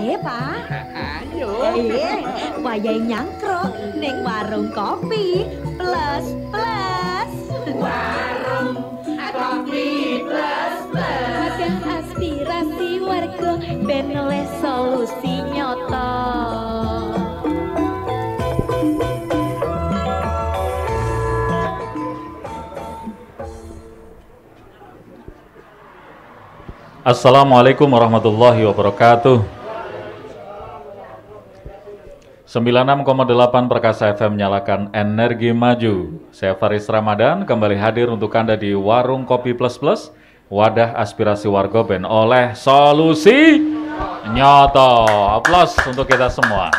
ya Pak. Ayo. Iya, wayahe neng warung kopi plus plus. Warung kopi plus plus. Magang aspirasi warga ben oleh solusi nyoto Assalamualaikum warahmatullahi wabarakatuh. 96,8 Perkasa FM menyalakan energi maju. Saya Faris Ramadan kembali hadir untuk Anda di Warung Kopi Plus Plus, wadah aspirasi warga Ben oleh Solusi Nyoto. Aplaus untuk kita semua.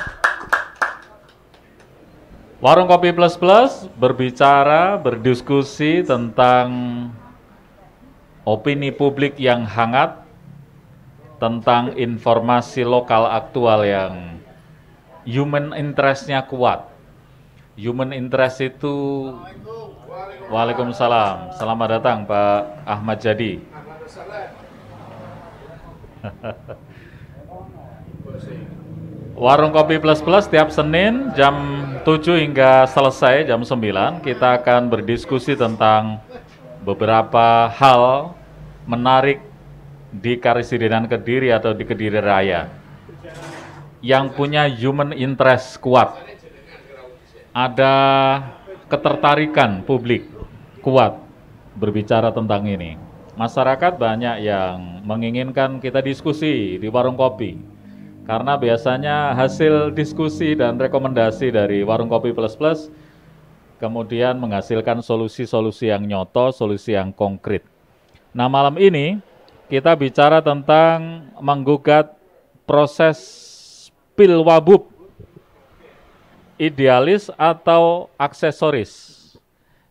Warung Kopi Plus Plus berbicara, berdiskusi tentang opini publik yang hangat, tentang informasi lokal aktual yang human interestnya kuat. Human interest itu Waalaikumsalam. Selamat datang Pak Ahmad Jadi. Warung Kopi Plus Plus tiap Senin jam 7 hingga selesai jam 9 kita akan berdiskusi tentang beberapa hal menarik di Karisidenan Kediri atau di Kediri Raya yang punya human interest kuat, ada ketertarikan publik kuat berbicara tentang ini. Masyarakat banyak yang menginginkan kita diskusi di warung kopi, karena biasanya hasil diskusi dan rekomendasi dari warung kopi plus plus kemudian menghasilkan solusi-solusi yang nyoto, solusi yang konkret. Nah malam ini kita bicara tentang menggugat proses pil wabub idealis atau aksesoris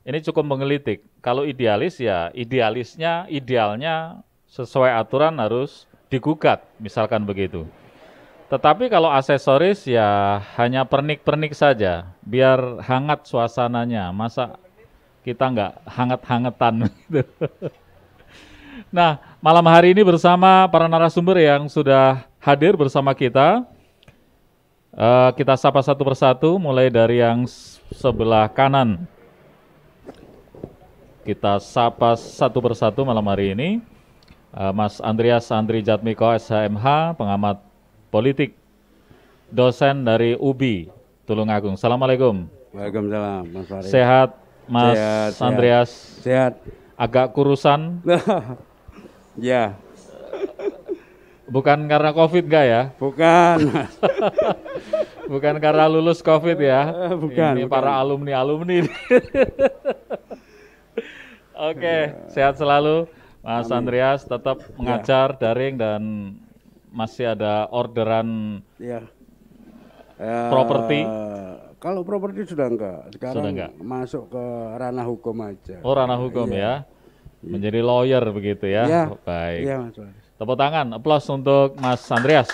ini cukup mengelitik kalau idealis ya idealisnya idealnya sesuai aturan harus digugat misalkan begitu tetapi kalau aksesoris ya hanya pernik-pernik saja, biar hangat suasananya. Masa kita nggak hangat-hangetan gitu. Nah, malam hari ini bersama para narasumber yang sudah hadir bersama kita, Uh, kita sapa satu persatu, mulai dari yang sebelah kanan. Kita sapa satu persatu malam hari ini. Uh, Mas Andreas Andri Jatmiko, SHMH, pengamat politik, dosen dari UBI, Tulungagung. Assalamualaikum. Waalaikumsalam, Mas Fahri. Sehat, Mas sehat, Andreas. Sehat. sehat. Agak kurusan. ya, Bukan karena COVID enggak ya? Bukan. bukan karena lulus COVID ya? Eh, bukan. Ini bukan. para alumni-alumni. Oke, okay, sehat selalu. Mas Amin. Andreas tetap ya. mengajar ya. daring dan masih ada orderan ya. Uh, properti. Eh, kalau properti sudah enggak. Sekarang sudah enggak. masuk ke ranah hukum aja. Oh, ranah hukum ya. ya. Menjadi lawyer begitu ya. ya. Baik. Ya, Mas. Tepuk tangan, aplaus untuk Mas Andreas.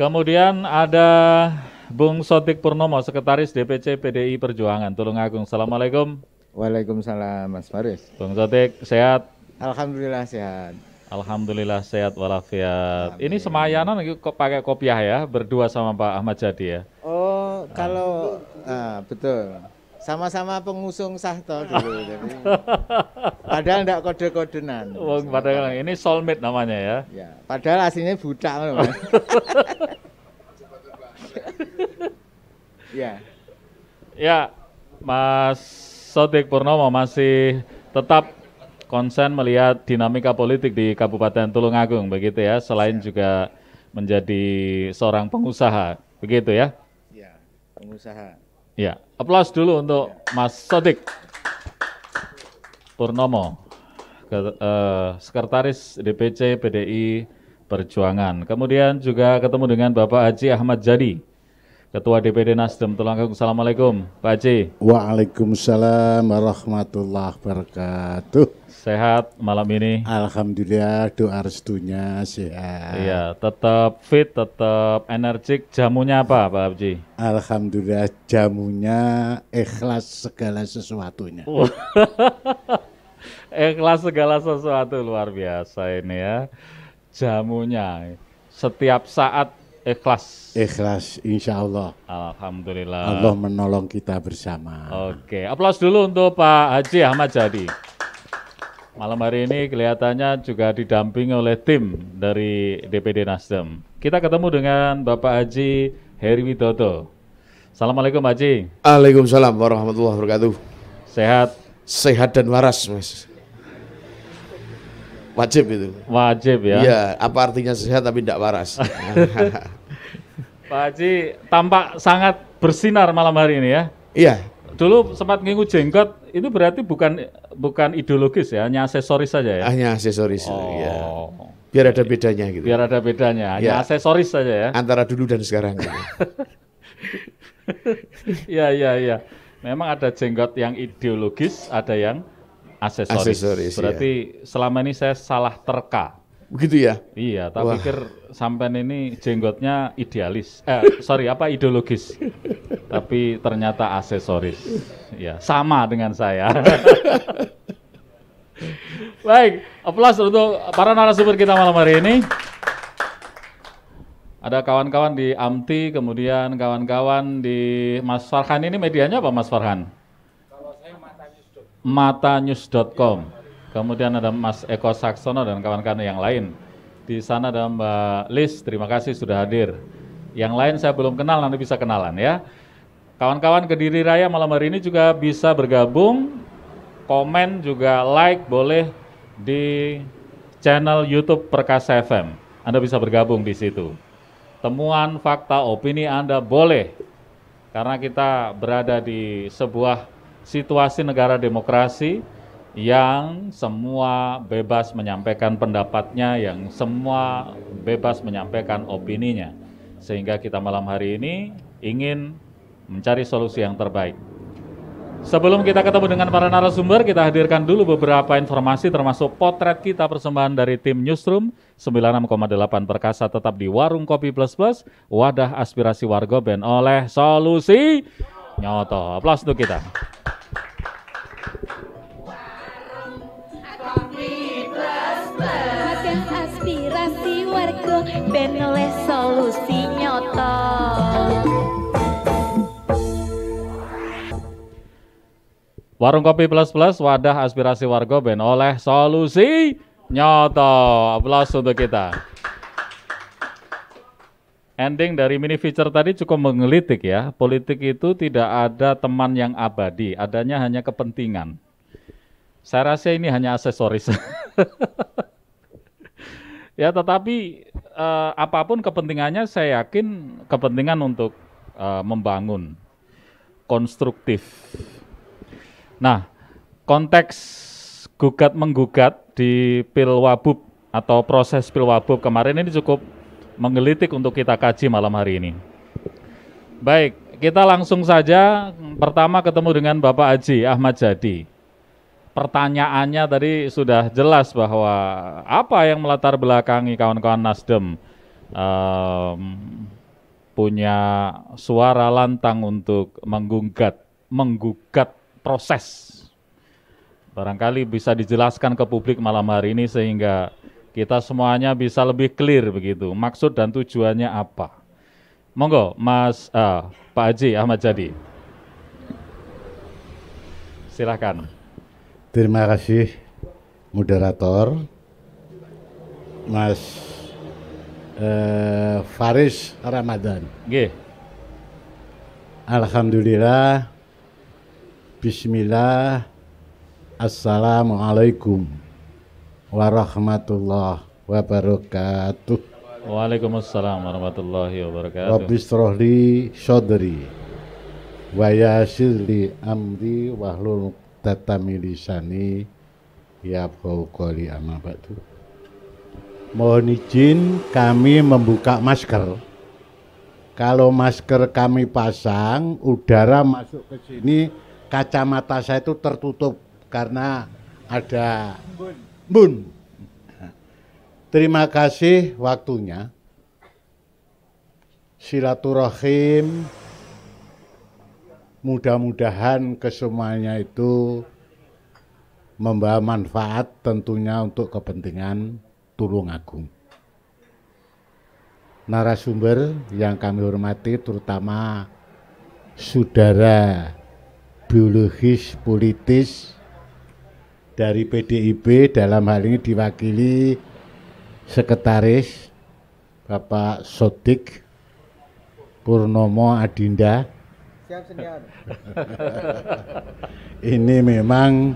Kemudian ada Bung Sotik Purnomo, Sekretaris DPC PDI Perjuangan Agung. Assalamualaikum. Waalaikumsalam Mas Faris. Bung Sotik, sehat? Alhamdulillah sehat. Alhamdulillah sehat walafiat. Amin. Ini semayanan kok pakai kopiah ya, berdua sama Pak Ahmad Jadi ya. Oh, kalau ah, betul. Sama-sama pengusung Sahto dulu. jadi padahal enggak kode-kodenan. Oh, padahal ini soulmate namanya ya. ya padahal aslinya buta. ya. Ya, Mas Sodik Purnomo masih tetap konsen melihat dinamika politik di Kabupaten Tulungagung begitu ya, selain ya. juga menjadi seorang pengusaha begitu ya. Ya, pengusaha. Ya. Aplaus dulu untuk Mas Sodik Purnomo, eh, Sekretaris DPC PDI Perjuangan. Kemudian juga ketemu dengan Bapak Haji Ahmad Jadi, Ketua DPD Nasdem Tulanggung. Assalamualaikum, Pak Haji. Waalaikumsalam warahmatullahi wabarakatuh. Sehat malam ini. Alhamdulillah doa restunya sehat. Iya, tetap fit, tetap energik. Jamunya apa, Pak Abji? Alhamdulillah jamunya ikhlas segala sesuatunya. Oh. ikhlas segala sesuatu luar biasa ini ya. Jamunya setiap saat ikhlas. Ikhlas, insya Allah. Alhamdulillah. Allah menolong kita bersama. Oke, aplaus dulu untuk Pak Haji Ahmad Jadi. Malam hari ini kelihatannya juga didampingi oleh tim dari DPD Nasdem. Kita ketemu dengan Bapak Haji Heri Widodo. Assalamualaikum Haji. Waalaikumsalam warahmatullahi wabarakatuh. Sehat? Sehat dan waras mas. Wajib itu. Wajib ya? Iya, apa artinya sehat tapi tidak waras. Pak Haji tampak sangat bersinar malam hari ini ya? Iya, Dulu sempat ngingu jenggot, itu berarti bukan bukan ideologis ya, hanya aksesoris saja ya? Hanya aksesoris, eh, iya. oh. ya. Biar ada bedanya gitu. Biar ada bedanya, hanya ya. aksesoris saja ya? Antara dulu dan sekarang gitu. ya, ya, ya. Memang ada jenggot yang ideologis, ada yang aksesoris. aksesoris iya. Berarti ya. selama ini saya salah terka. Begitu ya? Iya, tak Wah. pikir sampean ini jenggotnya idealis. Eh, sorry, apa ideologis. Tapi ternyata aksesoris. Ya, sama dengan saya. Baik, aplaus untuk para narasumber kita malam hari ini. Ada kawan-kawan di Amti, kemudian kawan-kawan di Mas Farhan ini medianya apa Mas Farhan? Kalau saya matanews.com. Kemudian ada Mas Eko Saksono dan kawan-kawan yang lain. Di sana ada Mbak Lis, terima kasih sudah hadir. Yang lain saya belum kenal, nanti bisa kenalan ya. Kawan-kawan Kediri Raya malam hari ini juga bisa bergabung, komen juga like boleh di channel YouTube Perkasa FM. Anda bisa bergabung di situ. Temuan, fakta, opini Anda boleh. Karena kita berada di sebuah situasi negara demokrasi, yang semua bebas menyampaikan pendapatnya, yang semua bebas menyampaikan opininya. Sehingga kita malam hari ini ingin mencari solusi yang terbaik. Sebelum kita ketemu dengan para narasumber, kita hadirkan dulu beberapa informasi termasuk potret kita persembahan dari tim Newsroom 96,8 Perkasa tetap di Warung Kopi Plus Plus, wadah aspirasi warga ben oleh solusi nyoto. Plus untuk kita. Warung Kopi Plus Plus, wadah aspirasi warga ben oleh solusi nyoto Aplaus untuk kita. Ending dari mini feature tadi cukup mengelitik ya. Politik itu tidak ada teman yang abadi, adanya hanya kepentingan. Saya rasa ini hanya aksesoris. Ya, tetapi uh, apapun kepentingannya, saya yakin kepentingan untuk uh, membangun konstruktif. Nah, konteks gugat menggugat di pilwabub atau proses pilwabub kemarin ini cukup menggelitik untuk kita kaji malam hari ini. Baik, kita langsung saja pertama ketemu dengan Bapak Haji Ahmad Jadi pertanyaannya tadi sudah jelas bahwa apa yang melatar belakangi kawan-kawan Nasdem um, punya suara lantang untuk menggugat menggugat proses. Barangkali bisa dijelaskan ke publik malam hari ini sehingga kita semuanya bisa lebih clear begitu. Maksud dan tujuannya apa? Monggo, Mas uh, Pak Haji Ahmad Jadi. Silahkan. Terima kasih moderator Mas eh, Faris Ramadan. Alhamdulillah. Bismillah. Assalamualaikum warahmatullahi wabarakatuh. Waalaikumsalam warahmatullahi wabarakatuh. Rabbi sodri wa amri wahlul tatami lisani ya qawqali ama batu. Mohon izin kami membuka masker. Kalau masker kami pasang, udara masuk ke sini, kacamata saya itu tertutup karena ada bun. Terima kasih waktunya. Silaturahim mudah-mudahan kesemuanya itu membawa manfaat tentunya untuk kepentingan Tulung Agung. Narasumber yang kami hormati terutama saudara biologis politis dari PDIP dalam hal ini diwakili sekretaris Bapak Sotik Purnomo Adinda Siap senior. Ini memang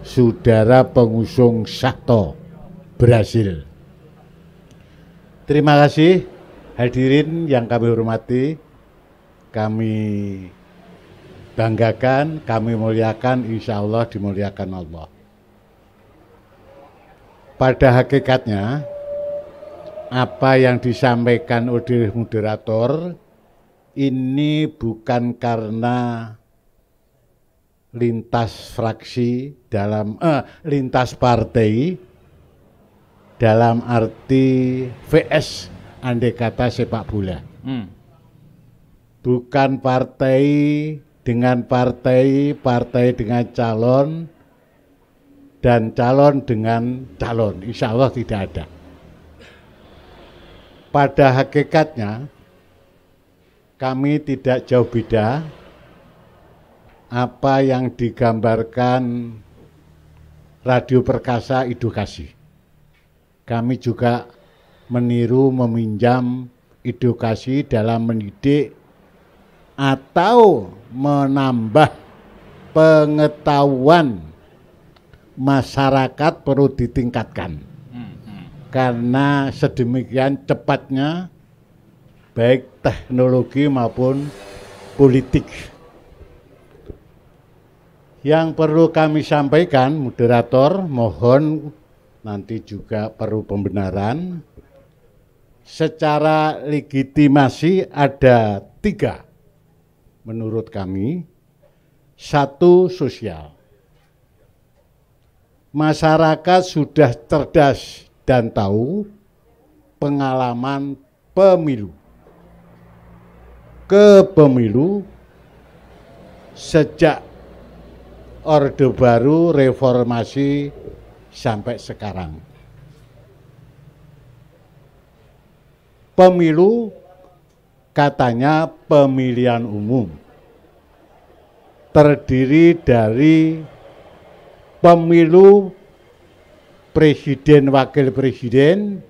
saudara pengusung Sato Brasil. Terima kasih hadirin yang kami hormati. Kami banggakan, kami muliakan, insya Allah dimuliakan Allah. Pada hakikatnya, apa yang disampaikan oleh moderator ini bukan karena lintas fraksi dalam eh, lintas partai dalam arti VS andai kata sepak bola. Hmm. Bukan partai dengan partai, partai dengan calon, dan calon dengan calon. Insya Allah tidak ada. Pada hakikatnya, kami tidak jauh beda apa yang digambarkan Radio Perkasa Edukasi. Kami juga meniru meminjam edukasi dalam mendidik atau menambah pengetahuan masyarakat perlu ditingkatkan. Hmm, hmm. Karena sedemikian cepatnya baik teknologi maupun politik. Yang perlu kami sampaikan, moderator mohon nanti juga perlu pembenaran. Secara legitimasi ada tiga menurut kami. Satu sosial. Masyarakat sudah cerdas dan tahu pengalaman pemilu ke pemilu sejak Orde Baru, reformasi sampai sekarang. Pemilu katanya pemilihan umum terdiri dari pemilu presiden wakil presiden,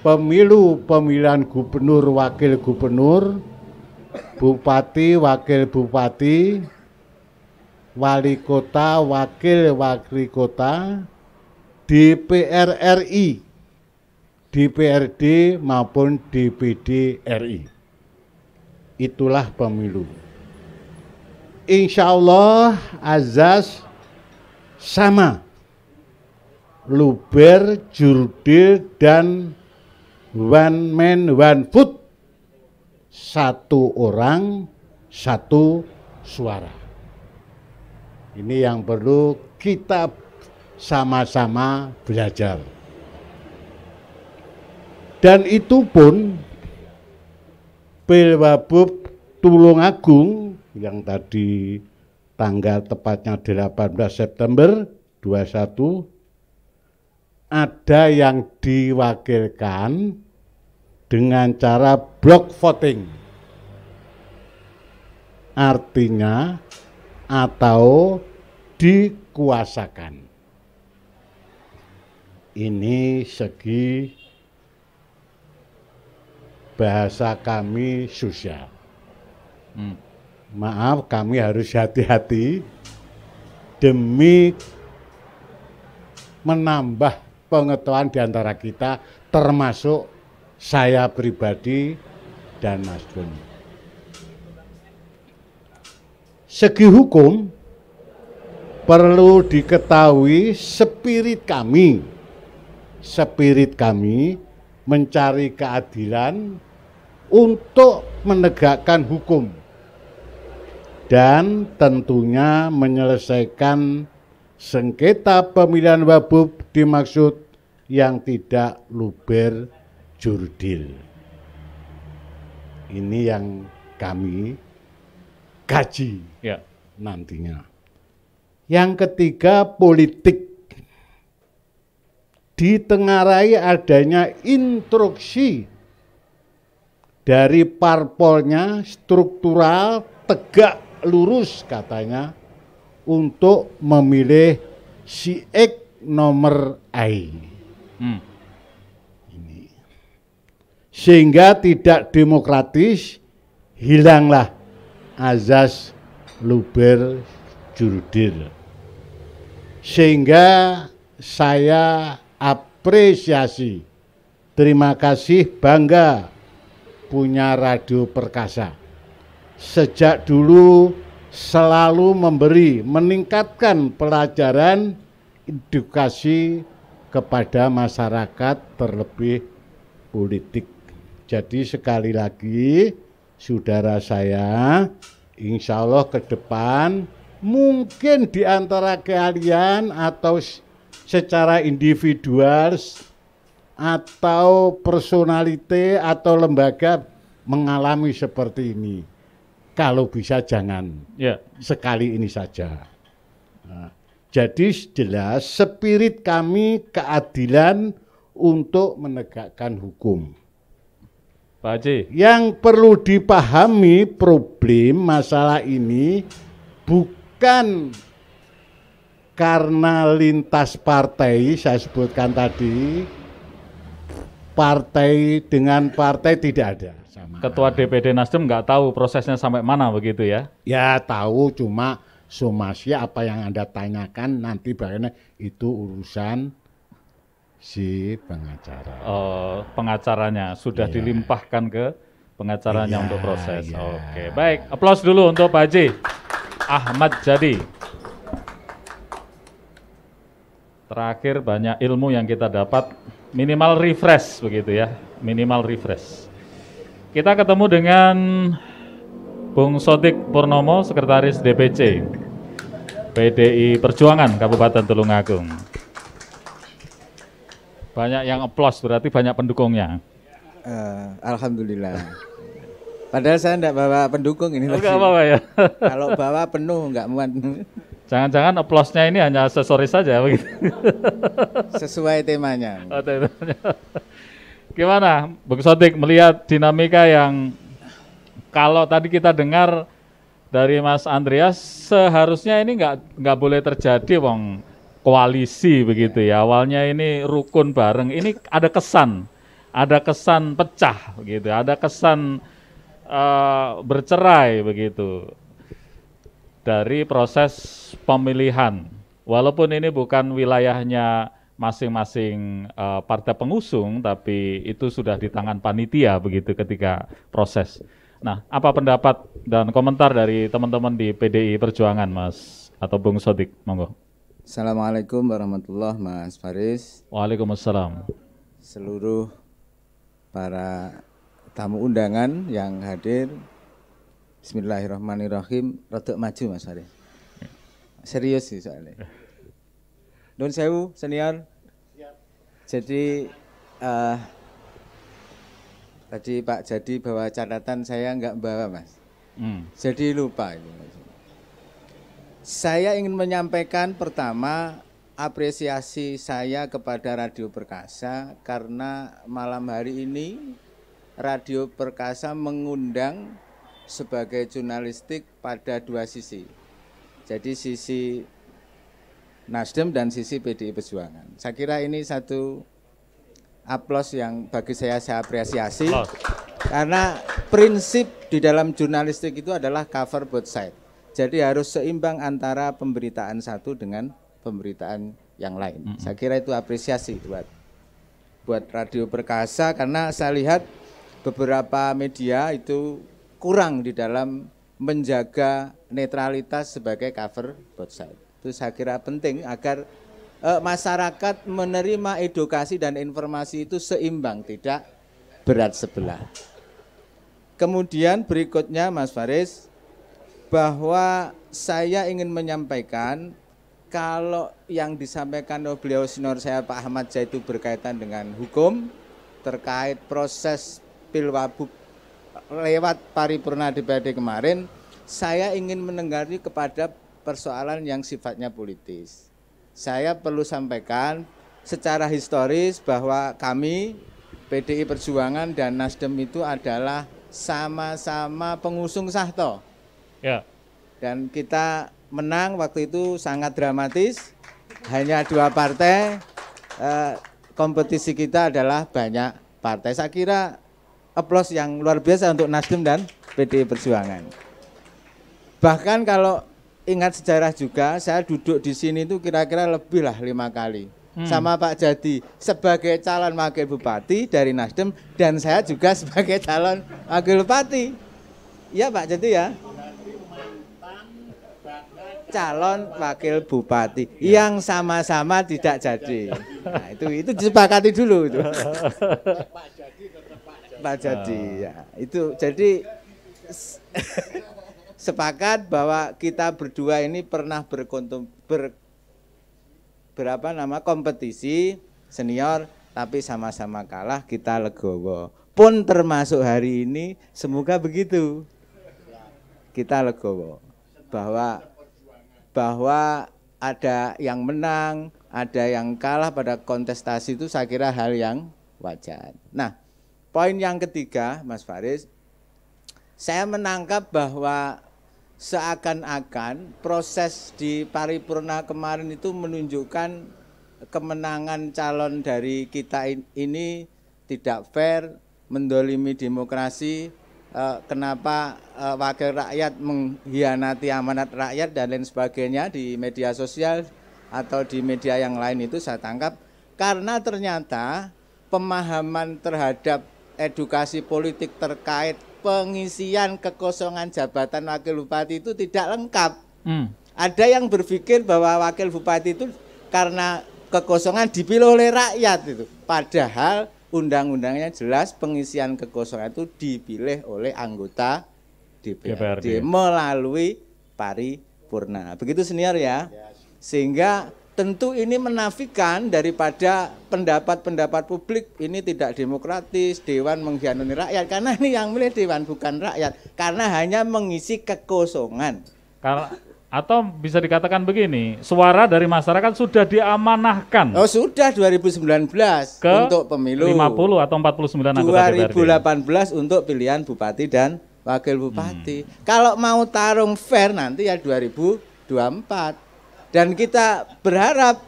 pemilu pemilihan gubernur wakil gubernur, bupati, wakil bupati, wali kota, wakil Wakil kota, DPR RI, DPRD maupun DPD RI. Itulah pemilu. Insya Allah azas sama. Luber, Jurdil, dan One Man One foot satu orang satu suara. Ini yang perlu kita sama-sama belajar. Dan itu pun Pilwabub Tulungagung yang tadi tanggal tepatnya 18 September 21 ada yang diwakilkan dengan cara block voting. Artinya atau dikuasakan. Ini segi bahasa kami sosial. Hmm. Maaf, kami harus hati-hati demi menambah pengetahuan di antara kita termasuk saya pribadi dan Mas Doni. Segi hukum perlu diketahui spirit kami. Spirit kami mencari keadilan untuk menegakkan hukum dan tentunya menyelesaikan sengketa pemilihan wabub dimaksud yang tidak luber jurdil. Ini yang kami kaji ya. nantinya. Yang ketiga politik. Ditengarai adanya instruksi dari parpolnya struktural tegak lurus katanya untuk memilih si X nomor I. Hmm sehingga tidak demokratis hilanglah azas luber jurdil sehingga saya apresiasi terima kasih bangga punya radio perkasa sejak dulu selalu memberi meningkatkan pelajaran edukasi kepada masyarakat terlebih politik jadi sekali lagi saudara saya insya Allah ke depan mungkin di antara kalian atau secara individual atau personalite atau lembaga mengalami seperti ini. Kalau bisa jangan ya. sekali ini saja. Nah, jadi jelas spirit kami keadilan untuk menegakkan hukum. Pak Haji. Yang perlu dipahami problem masalah ini bukan karena lintas partai saya sebutkan tadi partai dengan partai tidak ada. Sama. Ketua DPD Nasdem nggak tahu prosesnya sampai mana begitu ya? Ya tahu cuma somasi apa yang anda tanyakan nanti bagaimana itu urusan si pengacara. Oh, pengacaranya sudah yeah. dilimpahkan ke pengacaranya yeah, untuk proses. Yeah. Oke, baik. Aplaus dulu untuk Pak Haji Ahmad Jadi. Terakhir banyak ilmu yang kita dapat, minimal refresh begitu ya, minimal refresh. Kita ketemu dengan Bung Sodik Purnomo, Sekretaris DPC PDI Perjuangan Kabupaten Tulungagung. Banyak yang applause berarti banyak pendukungnya. Uh, Alhamdulillah. Padahal saya enggak bawa pendukung ini. Enggak apa-apa ya. Kalau bawa penuh enggak muat. Jangan-jangan aplausnya ini hanya aksesoris saja begitu. Sesuai temanya. Oh, temanya. Gimana Bung Sotik melihat dinamika yang kalau tadi kita dengar dari Mas Andreas seharusnya ini enggak nggak boleh terjadi, Wong koalisi begitu ya. Awalnya ini rukun bareng. Ini ada kesan, ada kesan pecah begitu. Ada kesan uh, bercerai begitu dari proses pemilihan. Walaupun ini bukan wilayahnya masing-masing uh, partai pengusung, tapi itu sudah di tangan panitia begitu ketika proses. Nah, apa pendapat dan komentar dari teman-teman di PDI Perjuangan, Mas atau Bung Sodik, monggo. Assalamualaikum warahmatullahi wabarakatuh, Mas Faris. Waalaikumsalam. Seluruh para tamu undangan yang hadir. Bismillahirrahmanirrahim. Rodok maju Mas Faris. Serius sih soalnya. Don Sewu, senior. Jadi uh, tadi Pak Jadi bawa catatan saya nggak bawa Mas. Hmm. Jadi lupa ini Mas. Saya ingin menyampaikan pertama apresiasi saya kepada Radio Perkasa karena malam hari ini Radio Perkasa mengundang sebagai jurnalistik pada dua sisi. Jadi sisi Nasdem dan sisi PDI Perjuangan. Saya kira ini satu aplaus yang bagi saya saya apresiasi. Karena prinsip di dalam jurnalistik itu adalah cover both side. Jadi harus seimbang antara pemberitaan satu dengan pemberitaan yang lain. Mm-hmm. Saya kira itu apresiasi buat buat Radio Perkasa karena saya lihat beberapa media itu kurang di dalam menjaga netralitas sebagai cover both side. Itu saya kira penting agar e, masyarakat menerima edukasi dan informasi itu seimbang, tidak berat sebelah. Kemudian berikutnya Mas Faris, bahwa saya ingin menyampaikan kalau yang disampaikan oleh beliau senior saya Pak Ahmad itu berkaitan dengan hukum terkait proses pilwabuk lewat paripurna DPRD kemarin, saya ingin menenggari kepada persoalan yang sifatnya politis. Saya perlu sampaikan secara historis bahwa kami PDI Perjuangan dan Nasdem itu adalah sama-sama pengusung Sahto Ya. Dan kita menang waktu itu sangat dramatis. Hanya dua partai. Eh, kompetisi kita adalah banyak partai. Saya kira aplaus yang luar biasa untuk Nasdem dan PDI Perjuangan. Bahkan kalau ingat sejarah juga, saya duduk di sini itu kira-kira lebih lah lima kali hmm. sama Pak Jati sebagai calon wakil bupati dari Nasdem dan saya juga sebagai calon wakil bupati. Iya Pak Jati ya calon wakil bupati ya. yang sama-sama tidak jadi. Nah, itu itu disepakati dulu itu. Pak jadi Pak ah. jadi ya. Itu jadi sepakat bahwa kita berdua ini pernah berkontum ber, berapa nama kompetisi senior tapi sama-sama kalah kita legowo. Pun termasuk hari ini semoga begitu. Kita legowo bahwa bahwa ada yang menang, ada yang kalah pada kontestasi itu saya kira hal yang wajar. Nah, poin yang ketiga, Mas Faris, saya menangkap bahwa seakan-akan proses di paripurna kemarin itu menunjukkan kemenangan calon dari kita ini tidak fair, mendolimi demokrasi, Eh, kenapa eh, wakil rakyat mengkhianati amanat rakyat dan lain sebagainya di media sosial atau di media yang lain itu saya tangkap karena ternyata pemahaman terhadap edukasi politik terkait pengisian kekosongan jabatan wakil bupati itu tidak lengkap. Hmm. Ada yang berpikir bahwa wakil bupati itu karena kekosongan dipilih oleh rakyat itu. Padahal undang-undangnya jelas pengisian kekosongan itu dipilih oleh anggota DPRD, DPRD. melalui paripurna. Begitu senior ya. Sehingga tentu ini menafikan daripada pendapat-pendapat publik ini tidak demokratis, dewan mengkhianati rakyat karena ini yang milih dewan bukan rakyat karena hanya mengisi kekosongan. Karena atau bisa dikatakan begini, suara dari masyarakat sudah diamanahkan. Oh, sudah 2019 ke untuk pemilu. 50 atau 49 anggota 2018 DPRD. untuk pilihan bupati dan wakil bupati. Hmm. Kalau mau tarung fair nanti ya 2024. Dan kita berharap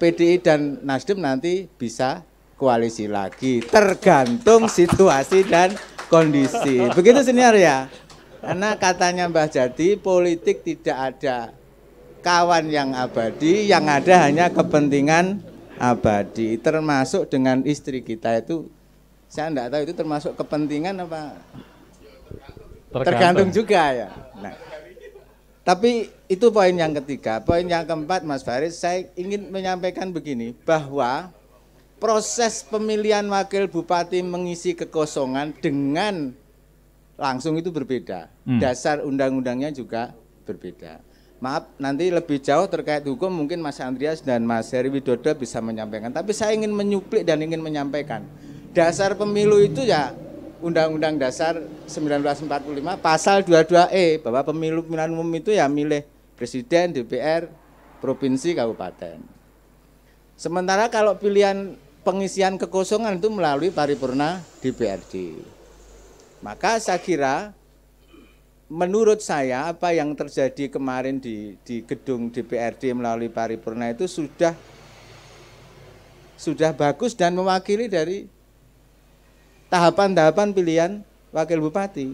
PDI dan Nasdem nanti bisa koalisi lagi tergantung situasi dan kondisi. Begitu senior ya. Karena katanya Mbah Jadi politik tidak ada kawan yang abadi, yang ada hanya kepentingan abadi. Termasuk dengan istri kita itu, saya tidak tahu itu termasuk kepentingan apa? Tergantung, Tergantung juga ya. Nah, tapi itu poin yang ketiga. Poin yang keempat Mas Faris, saya ingin menyampaikan begini, bahwa proses pemilihan wakil bupati mengisi kekosongan dengan langsung itu berbeda. Hmm. Dasar undang-undangnya juga berbeda. Maaf, nanti lebih jauh terkait hukum mungkin Mas Andreas dan Mas Heri Widodo bisa menyampaikan. Tapi saya ingin menyuplik dan ingin menyampaikan. Dasar pemilu itu ya Undang-Undang Dasar 1945 pasal 22E bahwa pemilu pemilihan umum itu ya milih presiden, DPR, provinsi, kabupaten. Sementara kalau pilihan pengisian kekosongan itu melalui paripurna DPRD. Maka saya kira menurut saya apa yang terjadi kemarin di, di gedung DPRD melalui paripurna itu sudah sudah bagus dan mewakili dari tahapan-tahapan pilihan wakil bupati.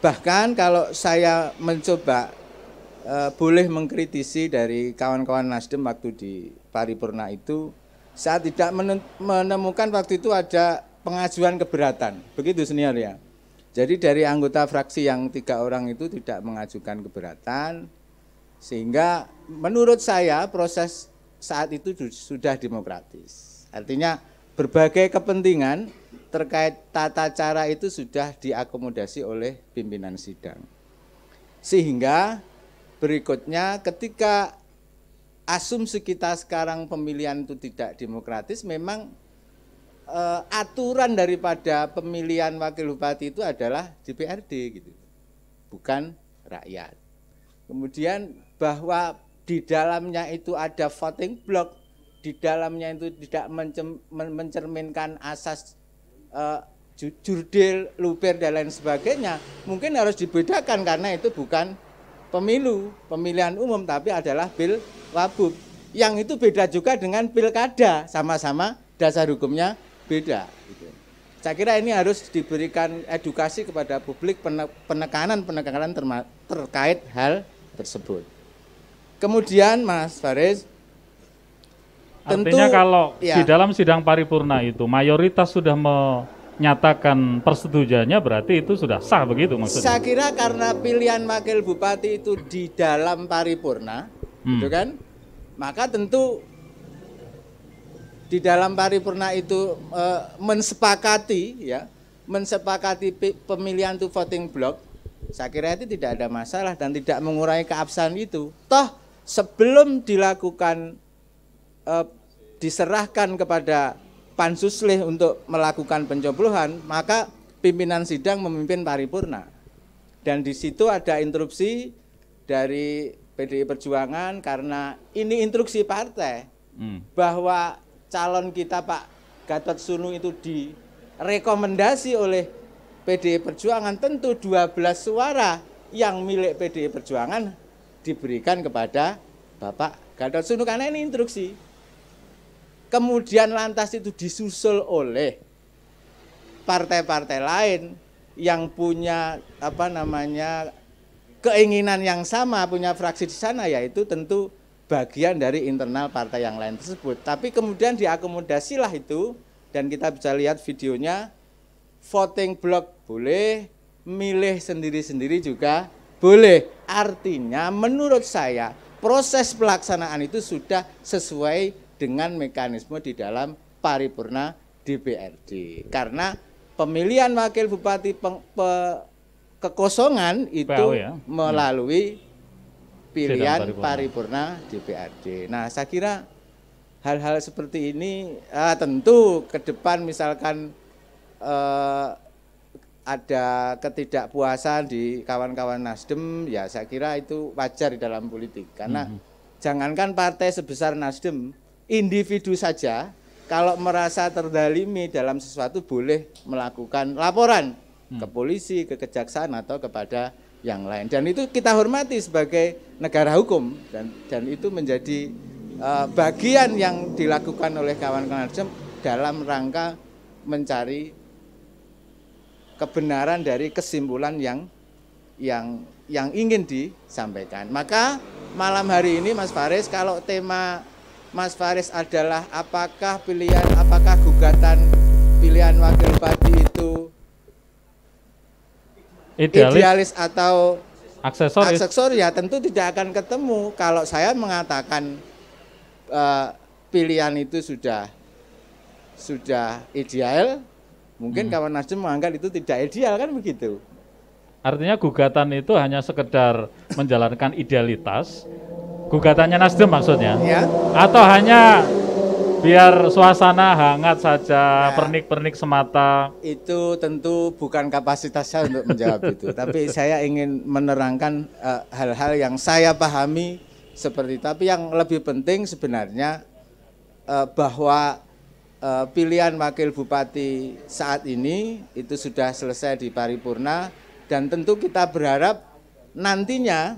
Bahkan kalau saya mencoba e, boleh mengkritisi dari kawan-kawan Nasdem waktu di paripurna itu, saya tidak menemukan waktu itu ada pengajuan keberatan. Begitu senior ya. Jadi dari anggota fraksi yang tiga orang itu tidak mengajukan keberatan, sehingga menurut saya proses saat itu sudah demokratis. Artinya berbagai kepentingan terkait tata cara itu sudah diakomodasi oleh pimpinan sidang. Sehingga berikutnya ketika asumsi kita sekarang pemilihan itu tidak demokratis memang uh, aturan daripada pemilihan wakil bupati itu adalah DPRD gitu, bukan rakyat. Kemudian bahwa di dalamnya itu ada voting block, di dalamnya itu tidak mencerminkan asas uh, eh, jujur deal, luber dan lain sebagainya, mungkin harus dibedakan karena itu bukan pemilu, pemilihan umum tapi adalah pil wabub. Yang itu beda juga dengan pilkada, sama-sama dasar hukumnya beda. Gitu. Saya kira ini harus diberikan edukasi kepada publik penekanan-penekanan terkait hal tersebut. Kemudian Mas Faris, tentu, kalau ya. di dalam sidang paripurna itu mayoritas sudah menyatakan persetujuannya berarti itu sudah sah begitu maksudnya? Saya kira karena pilihan wakil bupati itu di dalam paripurna, hmm. gitu kan? Maka tentu di dalam paripurna itu e, mensepakati ya mensepakati pemilihan to voting block saya kira itu tidak ada masalah dan tidak mengurangi keabsahan itu toh sebelum dilakukan e, diserahkan kepada pansus pansuslih untuk melakukan pencoblosan maka pimpinan sidang memimpin paripurna dan di situ ada interupsi dari PDI Perjuangan karena ini instruksi partai hmm. bahwa calon kita Pak Gatot Sunu itu direkomendasi oleh PDI e Perjuangan tentu 12 suara yang milik PDI e Perjuangan diberikan kepada Bapak Gatot Sunu karena ini instruksi. Kemudian lantas itu disusul oleh partai-partai lain yang punya apa namanya keinginan yang sama, punya fraksi di sana yaitu tentu bagian dari internal partai yang lain tersebut. Tapi kemudian diakomodasilah itu dan kita bisa lihat videonya voting block boleh, milih sendiri-sendiri juga boleh. Artinya menurut saya proses pelaksanaan itu sudah sesuai dengan mekanisme di dalam paripurna DPRD. Karena pemilihan wakil bupati peng, pe, kekosongan itu ya. Hmm. melalui pilihan paripurna DPRD. Nah, saya kira hal-hal seperti ini ah, tentu ke depan misalkan eh, ada ketidakpuasan di kawan-kawan Nasdem, ya saya kira itu wajar di dalam politik karena hmm. jangankan partai sebesar Nasdem, individu saja kalau merasa terdalimi dalam sesuatu boleh melakukan laporan hmm. ke polisi, ke kejaksaan atau kepada yang lain. Dan itu kita hormati sebagai negara hukum dan dan itu menjadi uh, bagian yang dilakukan oleh kawan-kawan Nasdem dalam rangka mencari kebenaran dari kesimpulan yang yang yang ingin disampaikan. Maka malam hari ini Mas Faris kalau tema Mas Faris adalah apakah pilihan apakah gugatan pilihan wakil bupati idealis, idealis atau aksesoris. aksesoris ya tentu tidak akan ketemu kalau saya mengatakan uh, pilihan itu sudah sudah ideal mungkin hmm. kawan Nasdem menganggap itu tidak ideal kan begitu artinya gugatan itu hanya sekedar menjalankan idealitas gugatannya Nasdem maksudnya ya. atau hanya biar suasana hangat saja, nah, pernik-pernik semata. Itu tentu bukan kapasitas saya untuk menjawab itu, tapi saya ingin menerangkan eh, hal-hal uh, yang saya pahami seperti tapi yang lebih penting sebenarnya uh, bahwa uh, pilihan wakil bupati saat ini itu sudah selesai di paripurna dan tentu kita berharap nantinya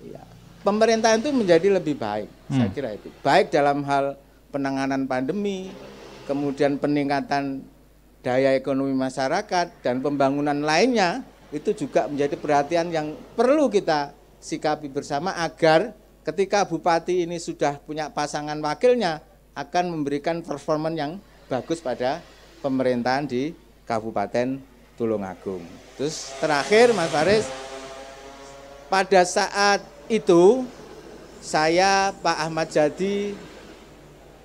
ya, pemerintahan itu menjadi lebih baik, hmm. saya kira itu. Baik dalam hal penanganan pandemi, kemudian peningkatan daya ekonomi masyarakat dan pembangunan lainnya itu juga menjadi perhatian yang perlu kita sikapi bersama agar ketika bupati ini sudah punya pasangan wakilnya akan memberikan performa yang bagus pada pemerintahan di Kabupaten Tulungagung. Terus terakhir Mas Faris, pada saat itu saya Pak Ahmad Jadi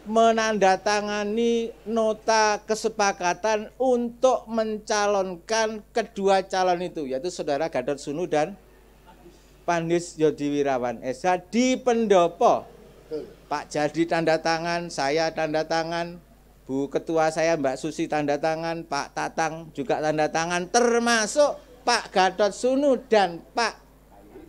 menandatangani nota kesepakatan untuk mencalonkan kedua calon itu yaitu saudara Gadot Sunu dan Pandis Yodi Wirawan Esa di pendopo Pak Jadi tanda tangan saya tanda tangan Bu Ketua saya Mbak Susi tanda tangan Pak Tatang juga tanda tangan termasuk Pak Gadot Sunu dan Pak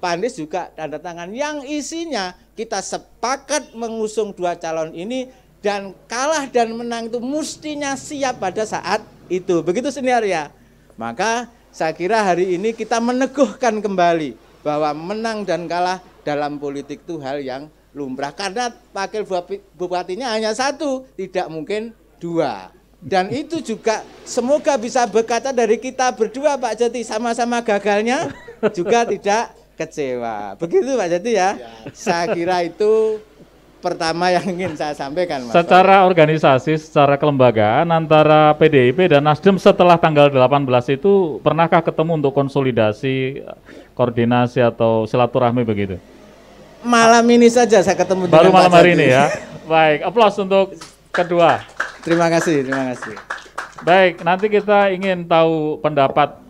Pandis juga tanda tangan yang isinya kita sepakat mengusung dua calon ini dan kalah dan menang itu mestinya siap pada saat itu. Begitu senior ya. Maka saya kira hari ini kita meneguhkan kembali bahwa menang dan kalah dalam politik itu hal yang lumrah. Karena wakil bupatinya hanya satu, tidak mungkin dua. Dan itu juga semoga bisa berkata dari kita berdua Pak Jati sama-sama gagalnya juga tidak kecewa. Begitu Pak Jati ya. ya. Saya kira itu pertama yang ingin saya sampaikan. Mas secara Pak. organisasi, secara kelembagaan antara PDIP dan Nasdem setelah tanggal 18 itu pernahkah ketemu untuk konsolidasi, koordinasi atau silaturahmi begitu? Malam ini saja saya ketemu Baru dengan malam hari ini ya. Baik, aplaus untuk kedua. Terima kasih, terima kasih. Baik, nanti kita ingin tahu pendapat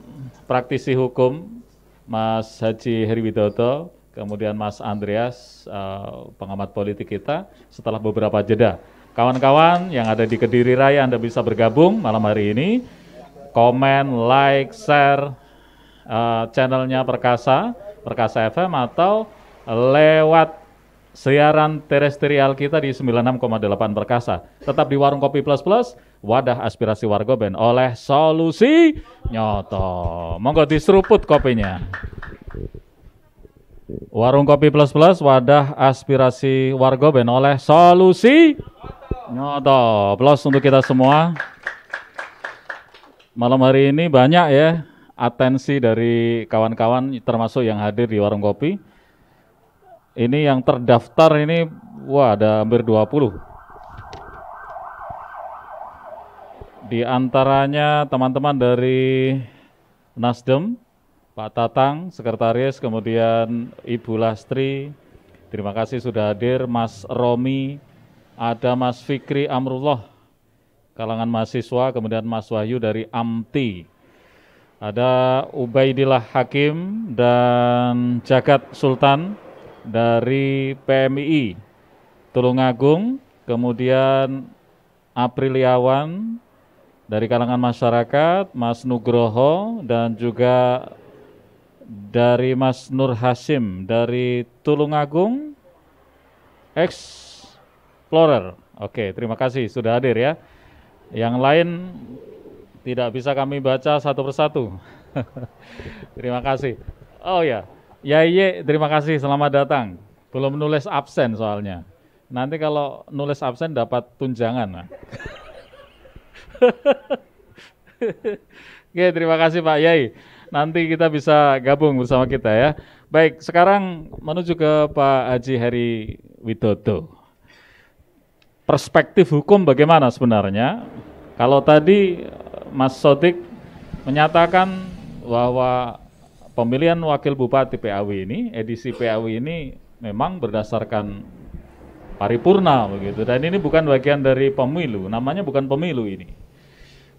praktisi hukum Mas Haji Heri Widodo kemudian Mas Andreas, eh, pengamat politik kita, setelah beberapa jeda. Kawan-kawan yang ada di Kediri Raya, Anda bisa bergabung malam hari ini. Komen, like, share uh, channelnya Perkasa, Perkasa FM, atau lewat siaran terestrial kita di 96,8 Perkasa. Tetap di Warung Kopi Plus Plus, wadah aspirasi warga band oleh solusi nyoto. Monggo diseruput kopinya. Warung Kopi Plus Plus wadah aspirasi warga ben oleh solusi nyoto. Plus untuk kita semua. Malam hari ini banyak ya atensi dari kawan-kawan termasuk yang hadir di Warung Kopi. Ini yang terdaftar ini wah ada hampir 20. Di antaranya teman-teman dari Nasdem, Pak Tatang, Sekretaris, kemudian Ibu Lastri, terima kasih sudah hadir, Mas Romi, ada Mas Fikri Amrullah, kalangan mahasiswa, kemudian Mas Wahyu dari AMTI, ada Ubaidillah Hakim dan Jagat Sultan dari PMII, Tulungagung, kemudian Apriliawan dari kalangan masyarakat, Mas Nugroho dan juga dari Mas Nur Hasim dari Tulungagung Explorer. Oke, terima kasih sudah hadir ya. Yang lain tidak bisa kami baca satu persatu. terima kasih. Oh ya, Yaye, terima kasih selamat datang. Belum nulis absen soalnya. Nanti kalau nulis absen dapat tunjangan. Oke, terima kasih Pak Yai nanti kita bisa gabung bersama kita ya. Baik, sekarang menuju ke Pak Haji Heri Widodo. Perspektif hukum bagaimana sebenarnya? Kalau tadi eh, Mas Sotik menyatakan bahwa pemilihan wakil bupati PAW ini, edisi PAW ini memang berdasarkan paripurna begitu dan ini bukan bagian dari pemilu, namanya bukan pemilu ini.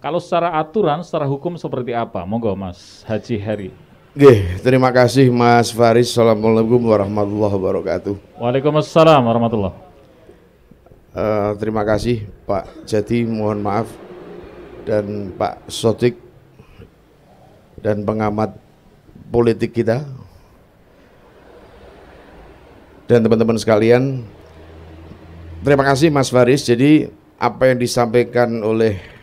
Kalau secara aturan, secara hukum seperti apa? Monggo Mas Haji Heri. Oke, terima kasih Mas Faris. Assalamualaikum warahmatullahi wabarakatuh. Waalaikumsalam warahmatullah. Uh, terima kasih Pak Jati, mohon maaf dan Pak Sotik dan pengamat politik kita dan teman-teman sekalian. Terima kasih Mas Faris. Jadi apa yang disampaikan oleh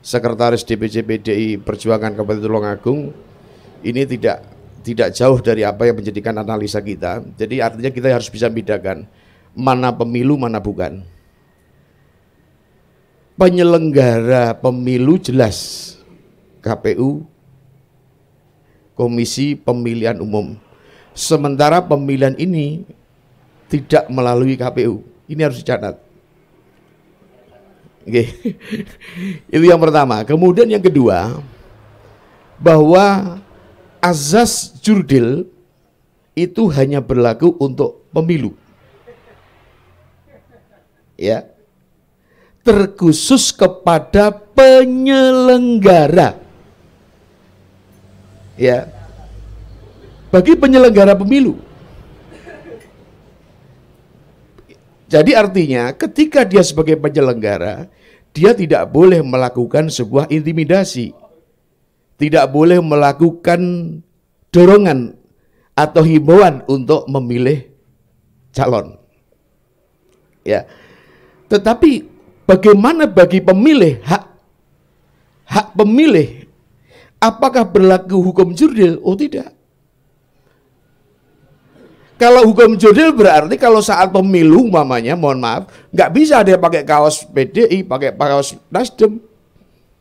Sekretaris DPC PDI Perjuangan Kabupaten Tulungagung ini tidak tidak jauh dari apa yang menjadikan analisa kita. Jadi artinya kita harus bisa bedakan mana pemilu mana bukan. Penyelenggara pemilu jelas KPU Komisi Pemilihan Umum. Sementara pemilihan ini tidak melalui KPU. Ini harus dicatat Okay. Itu yang pertama. Kemudian yang kedua, bahwa azas jurdil itu hanya berlaku untuk pemilu. Ya. Terkhusus kepada penyelenggara. Ya. Bagi penyelenggara pemilu. Jadi artinya ketika dia sebagai penyelenggara, dia tidak boleh melakukan sebuah intimidasi. Tidak boleh melakukan dorongan atau himbauan untuk memilih calon. Ya. Tetapi bagaimana bagi pemilih hak hak pemilih apakah berlaku hukum jurdil? Oh tidak. Kalau hukum jodil berarti kalau saat pemilu mamanya, mohon maaf, nggak bisa dia pakai kaos PDI, pakai kaos Nasdem.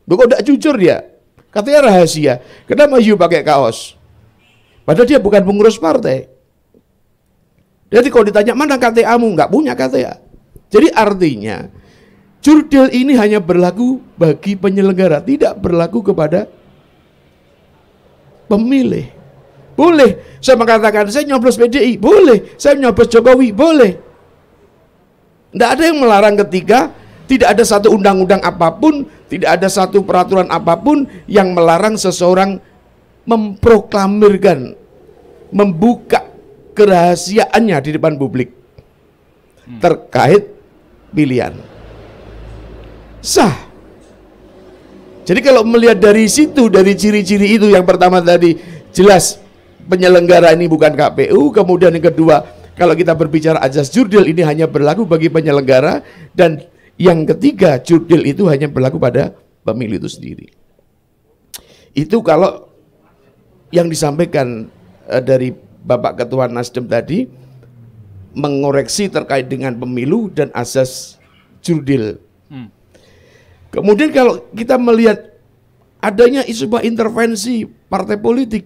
Lu kok tidak jujur dia? Katanya rahasia. Kenapa Yu pakai kaos? Padahal dia bukan pengurus partai. Jadi kalau ditanya mana KTA-mu, nggak punya KTA. Jadi artinya jurdil ini hanya berlaku bagi penyelenggara, tidak berlaku kepada pemilih. Boleh. Saya mengatakan saya nyoblos PDI, boleh. Saya nyoblos Jokowi, boleh. Tidak ada yang melarang ketika tidak ada satu undang-undang apapun, tidak ada satu peraturan apapun yang melarang seseorang memproklamirkan, membuka kerahasiaannya di depan publik hmm. terkait pilihan. Sah. Jadi kalau melihat dari situ, dari ciri-ciri itu yang pertama tadi jelas penyelenggara ini bukan KPU. Kemudian yang kedua, kalau kita berbicara ajas jurdil ini hanya berlaku bagi penyelenggara dan yang ketiga, jurdil itu hanya berlaku pada pemilu itu sendiri. Itu kalau yang disampaikan eh, dari Bapak Ketua Nasdem tadi mengoreksi terkait dengan pemilu dan asas jurdil. Hmm. Kemudian kalau kita melihat adanya isu intervensi partai politik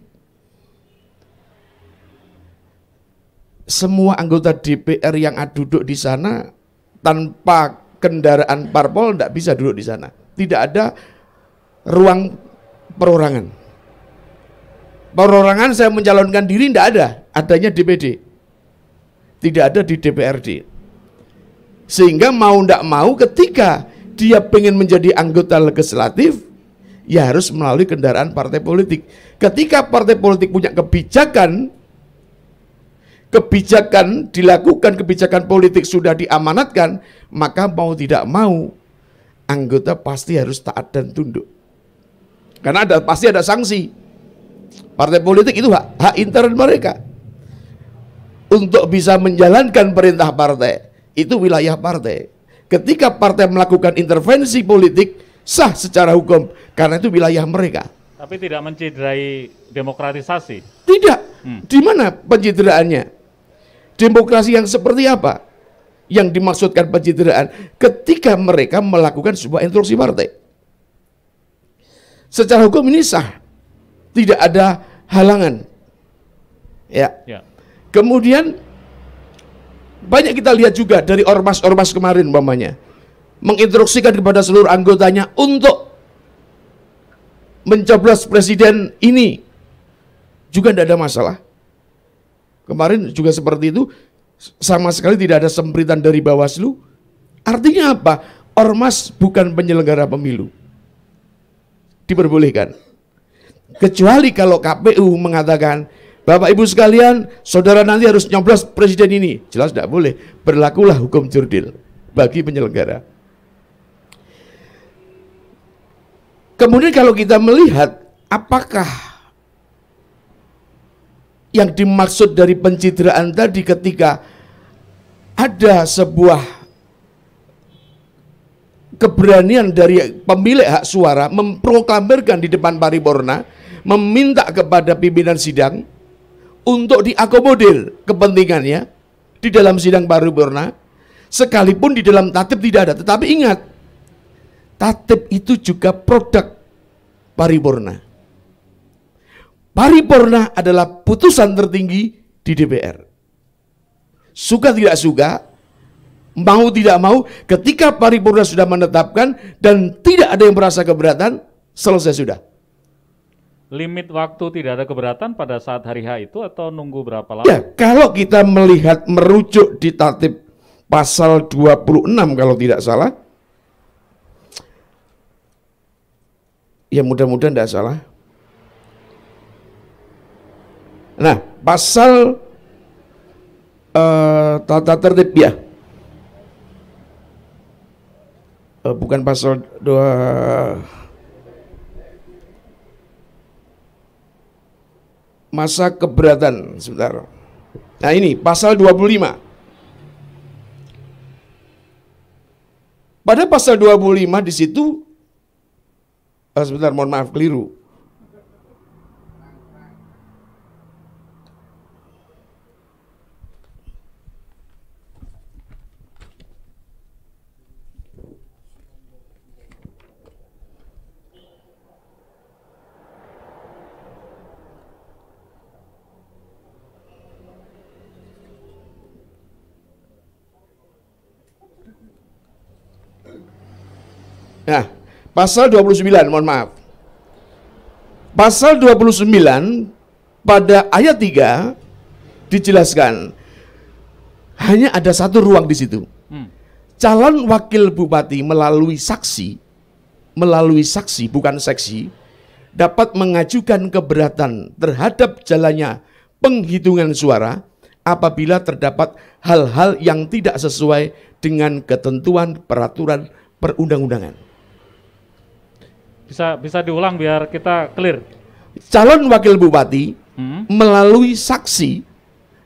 semua anggota DPR yang duduk di sana tanpa kendaraan parpol tidak bisa duduk di sana. Tidak ada ruang perorangan. Perorangan saya mencalonkan diri tidak ada, adanya DPD. Tidak ada di DPRD. Sehingga mau tidak mau ketika dia ingin menjadi anggota legislatif, ya harus melalui kendaraan partai politik. Ketika partai politik punya kebijakan, kebijakan dilakukan, kebijakan politik sudah diamanatkan, maka mau tidak mau anggota pasti harus taat dan tunduk. Karena ada pasti ada sanksi. Partai politik itu hak, hak intern mereka. Untuk bisa menjalankan perintah partai, itu wilayah partai. Ketika partai melakukan intervensi politik, sah secara hukum karena itu wilayah mereka. Tapi tidak mencederai demokratisasi. Tidak. Hmm. Di mana pencidraannya? Demokrasi yang seperti apa? Yang dimaksudkan pencitraan ketika mereka melakukan sebuah instruksi partai. Secara hukum ini sah. Tidak ada halangan. Ya. ya. Kemudian banyak kita lihat juga dari ormas-ormas kemarin umpamanya menginstruksikan kepada seluruh anggotanya untuk mencoblos presiden ini juga tidak ada masalah. Kemarin juga seperti itu, sama sekali tidak ada sempritan dari Bawaslu. Artinya apa? Ormas bukan penyelenggara pemilu. Diperbolehkan. Kecuali kalau KPU mengatakan, Bapak Ibu sekalian, saudara nanti harus nyoblos presiden ini. Jelas tidak boleh. Berlakulah hukum jurdil bagi penyelenggara. Kemudian kalau kita melihat apakah yang dimaksud dari pencitraan tadi ketika ada sebuah keberanian dari pemilik hak suara memproklamirkan di depan paripurna meminta kepada pimpinan sidang untuk diakomodir kepentingannya di dalam sidang paripurna sekalipun di dalam tatip tidak ada tetapi ingat tatip itu juga produk paripurna paripurna adalah putusan tertinggi di DPR. Suka tidak suka, mau tidak mau, ketika paripurna sudah menetapkan dan tidak ada yang merasa keberatan, selesai sudah. Limit waktu tidak ada keberatan pada saat hari H itu atau nunggu berapa lama? Ya, kalau kita melihat merujuk di tatib pasal 26 kalau tidak salah, ya mudah-mudahan tidak salah, Nah, pasal uh, tata tertib ya. Uh, bukan pasal dua masa keberatan sebentar. Nah, ini pasal 25. Pada pasal 25 di situ uh, sebentar mohon maaf keliru. Nah, pasal 29, mohon maaf. Pasal 29 pada ayat 3 dijelaskan hanya ada satu ruang di situ. Hmm. Calon wakil bupati melalui saksi melalui saksi bukan seksi dapat mengajukan keberatan terhadap jalannya penghitungan suara apabila terdapat hal-hal yang tidak sesuai dengan ketentuan peraturan perundang-undangan. Bisa bisa diulang biar kita clear. Calon wakil bupati hmm? melalui saksi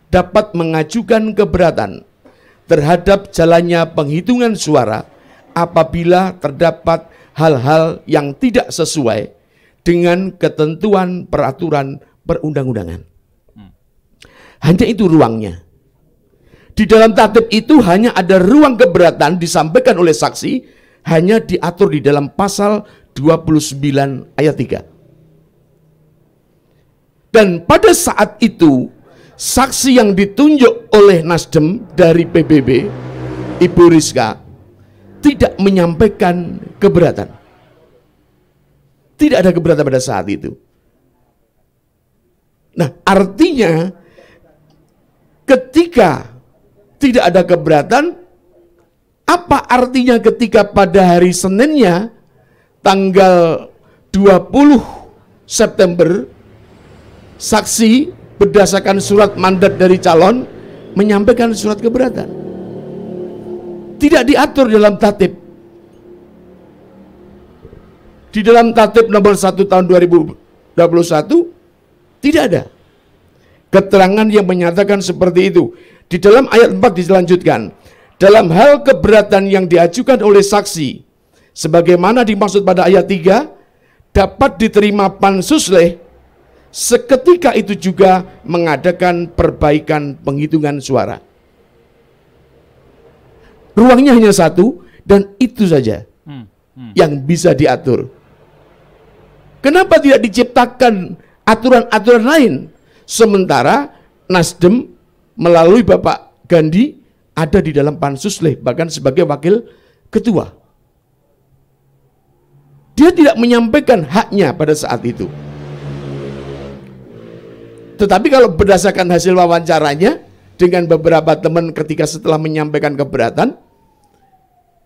dapat mengajukan keberatan terhadap jalannya penghitungan suara apabila terdapat hal-hal yang tidak sesuai dengan ketentuan peraturan perundang-undangan. Hmm. Hanya itu ruangnya. Di dalam tatib itu hanya ada ruang keberatan disampaikan oleh saksi, hanya diatur di dalam pasal 29 ayat 3. Dan pada saat itu, saksi yang ditunjuk oleh Nasdem dari PBB, Ibu Rizka, tidak menyampaikan keberatan. Tidak ada keberatan pada saat itu. Nah, artinya ketika tidak ada keberatan, apa artinya ketika pada hari Seninnya tanggal 20 September saksi berdasarkan surat mandat dari calon menyampaikan surat keberatan. Tidak diatur dalam tatib. Di dalam tatib nomor 1 tahun 2021 tidak ada keterangan yang menyatakan seperti itu. Di dalam ayat 4 dilanjutkan, dalam hal keberatan yang diajukan oleh saksi, sebagaimana dimaksud pada ayat 3 dapat diterima pansus leh seketika itu juga mengadakan perbaikan penghitungan suara. Ruangnya hanya satu dan itu saja hmm. Hmm. yang bisa diatur. Kenapa tidak diciptakan aturan-aturan lain? Sementara Nasdem melalui Bapak Gandhi ada di dalam pansus leh bahkan sebagai wakil ketua. Dia tidak menyampaikan haknya pada saat itu. Tetapi kalau berdasarkan hasil wawancaranya dengan beberapa teman ketika setelah menyampaikan keberatan,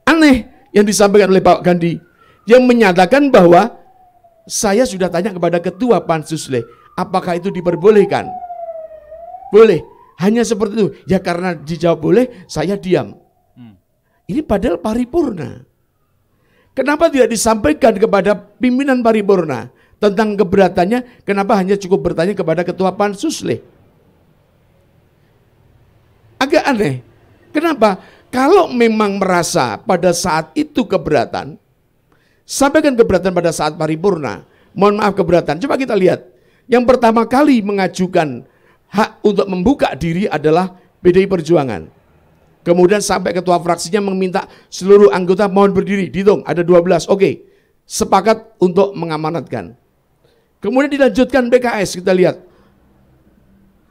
aneh yang disampaikan oleh Pak Gandhi yang menyatakan bahwa saya sudah tanya kepada ketua pansus le, apakah itu diperbolehkan? Boleh, hanya seperti itu. Ya karena dijawab boleh, saya diam. Hmm. Ini padahal paripurna. Kenapa tidak disampaikan kepada pimpinan paripurna tentang keberatannya? Kenapa hanya cukup bertanya kepada ketua pansus? pansusleh? Agak aneh. Kenapa? Kalau memang merasa pada saat itu keberatan, sampaikan keberatan pada saat paripurna. Mohon maaf keberatan. Coba kita lihat. Yang pertama kali mengajukan hak untuk membuka diri adalah PDI Perjuangan. Kemudian sampai ketua fraksinya meminta seluruh anggota mohon berdiri. Dihitung, ada 12. Oke, sepakat untuk mengamanatkan. Kemudian dilanjutkan PKS, kita lihat.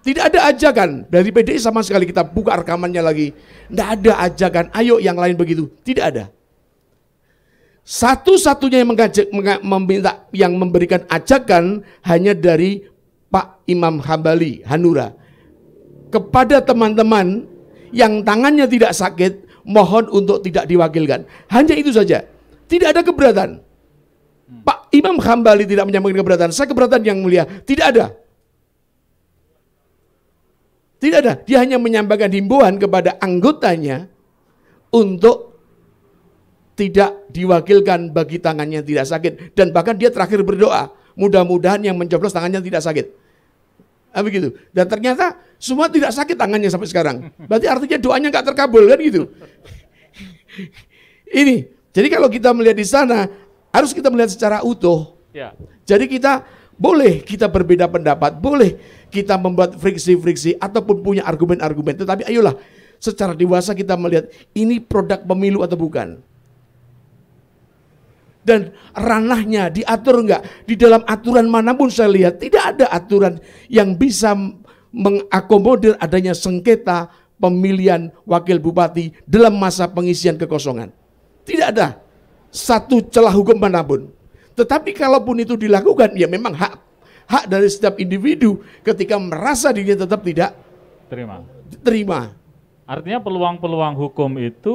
Tidak ada ajakan dari PDI sama sekali kita buka rekamannya lagi. Tidak ada ajakan, ayo yang lain begitu. Tidak ada. Satu-satunya yang mengajak, meminta, yang memberikan ajakan hanya dari Pak Imam Hambali, Hanura. Kepada teman-teman yang tangannya tidak sakit, mohon untuk tidak diwakilkan. Hanya itu saja. Tidak ada keberatan. Hmm. Pak Imam Hambali tidak menyampaikan keberatan. Saya keberatan yang mulia. Tidak ada. Tidak ada. Dia hanya menyampaikan himbauan kepada anggotanya untuk tidak diwakilkan bagi tangannya tidak sakit. Dan bahkan dia terakhir berdoa. Mudah-mudahan yang mencoblos tangannya tidak sakit. Ah, begitu. Dan ternyata semua tidak sakit tangannya sampai sekarang. Berarti artinya doanya nggak terkabul kan gitu. Ini. Jadi kalau kita melihat di sana harus kita melihat secara utuh. Ya. Jadi kita boleh kita berbeda pendapat, boleh kita membuat friksi-friksi ataupun punya argumen-argumen. Tetapi ayolah secara dewasa kita melihat ini produk pemilu atau bukan dan ranahnya diatur enggak? Di dalam aturan manapun saya lihat tidak ada aturan yang bisa mengakomodir adanya sengketa pemilihan wakil bupati dalam masa pengisian kekosongan. Tidak ada satu celah hukum manapun. Tetapi kalaupun itu dilakukan, ya memang hak hak dari setiap individu ketika merasa dirinya tetap tidak terima. Terima. Artinya peluang-peluang hukum itu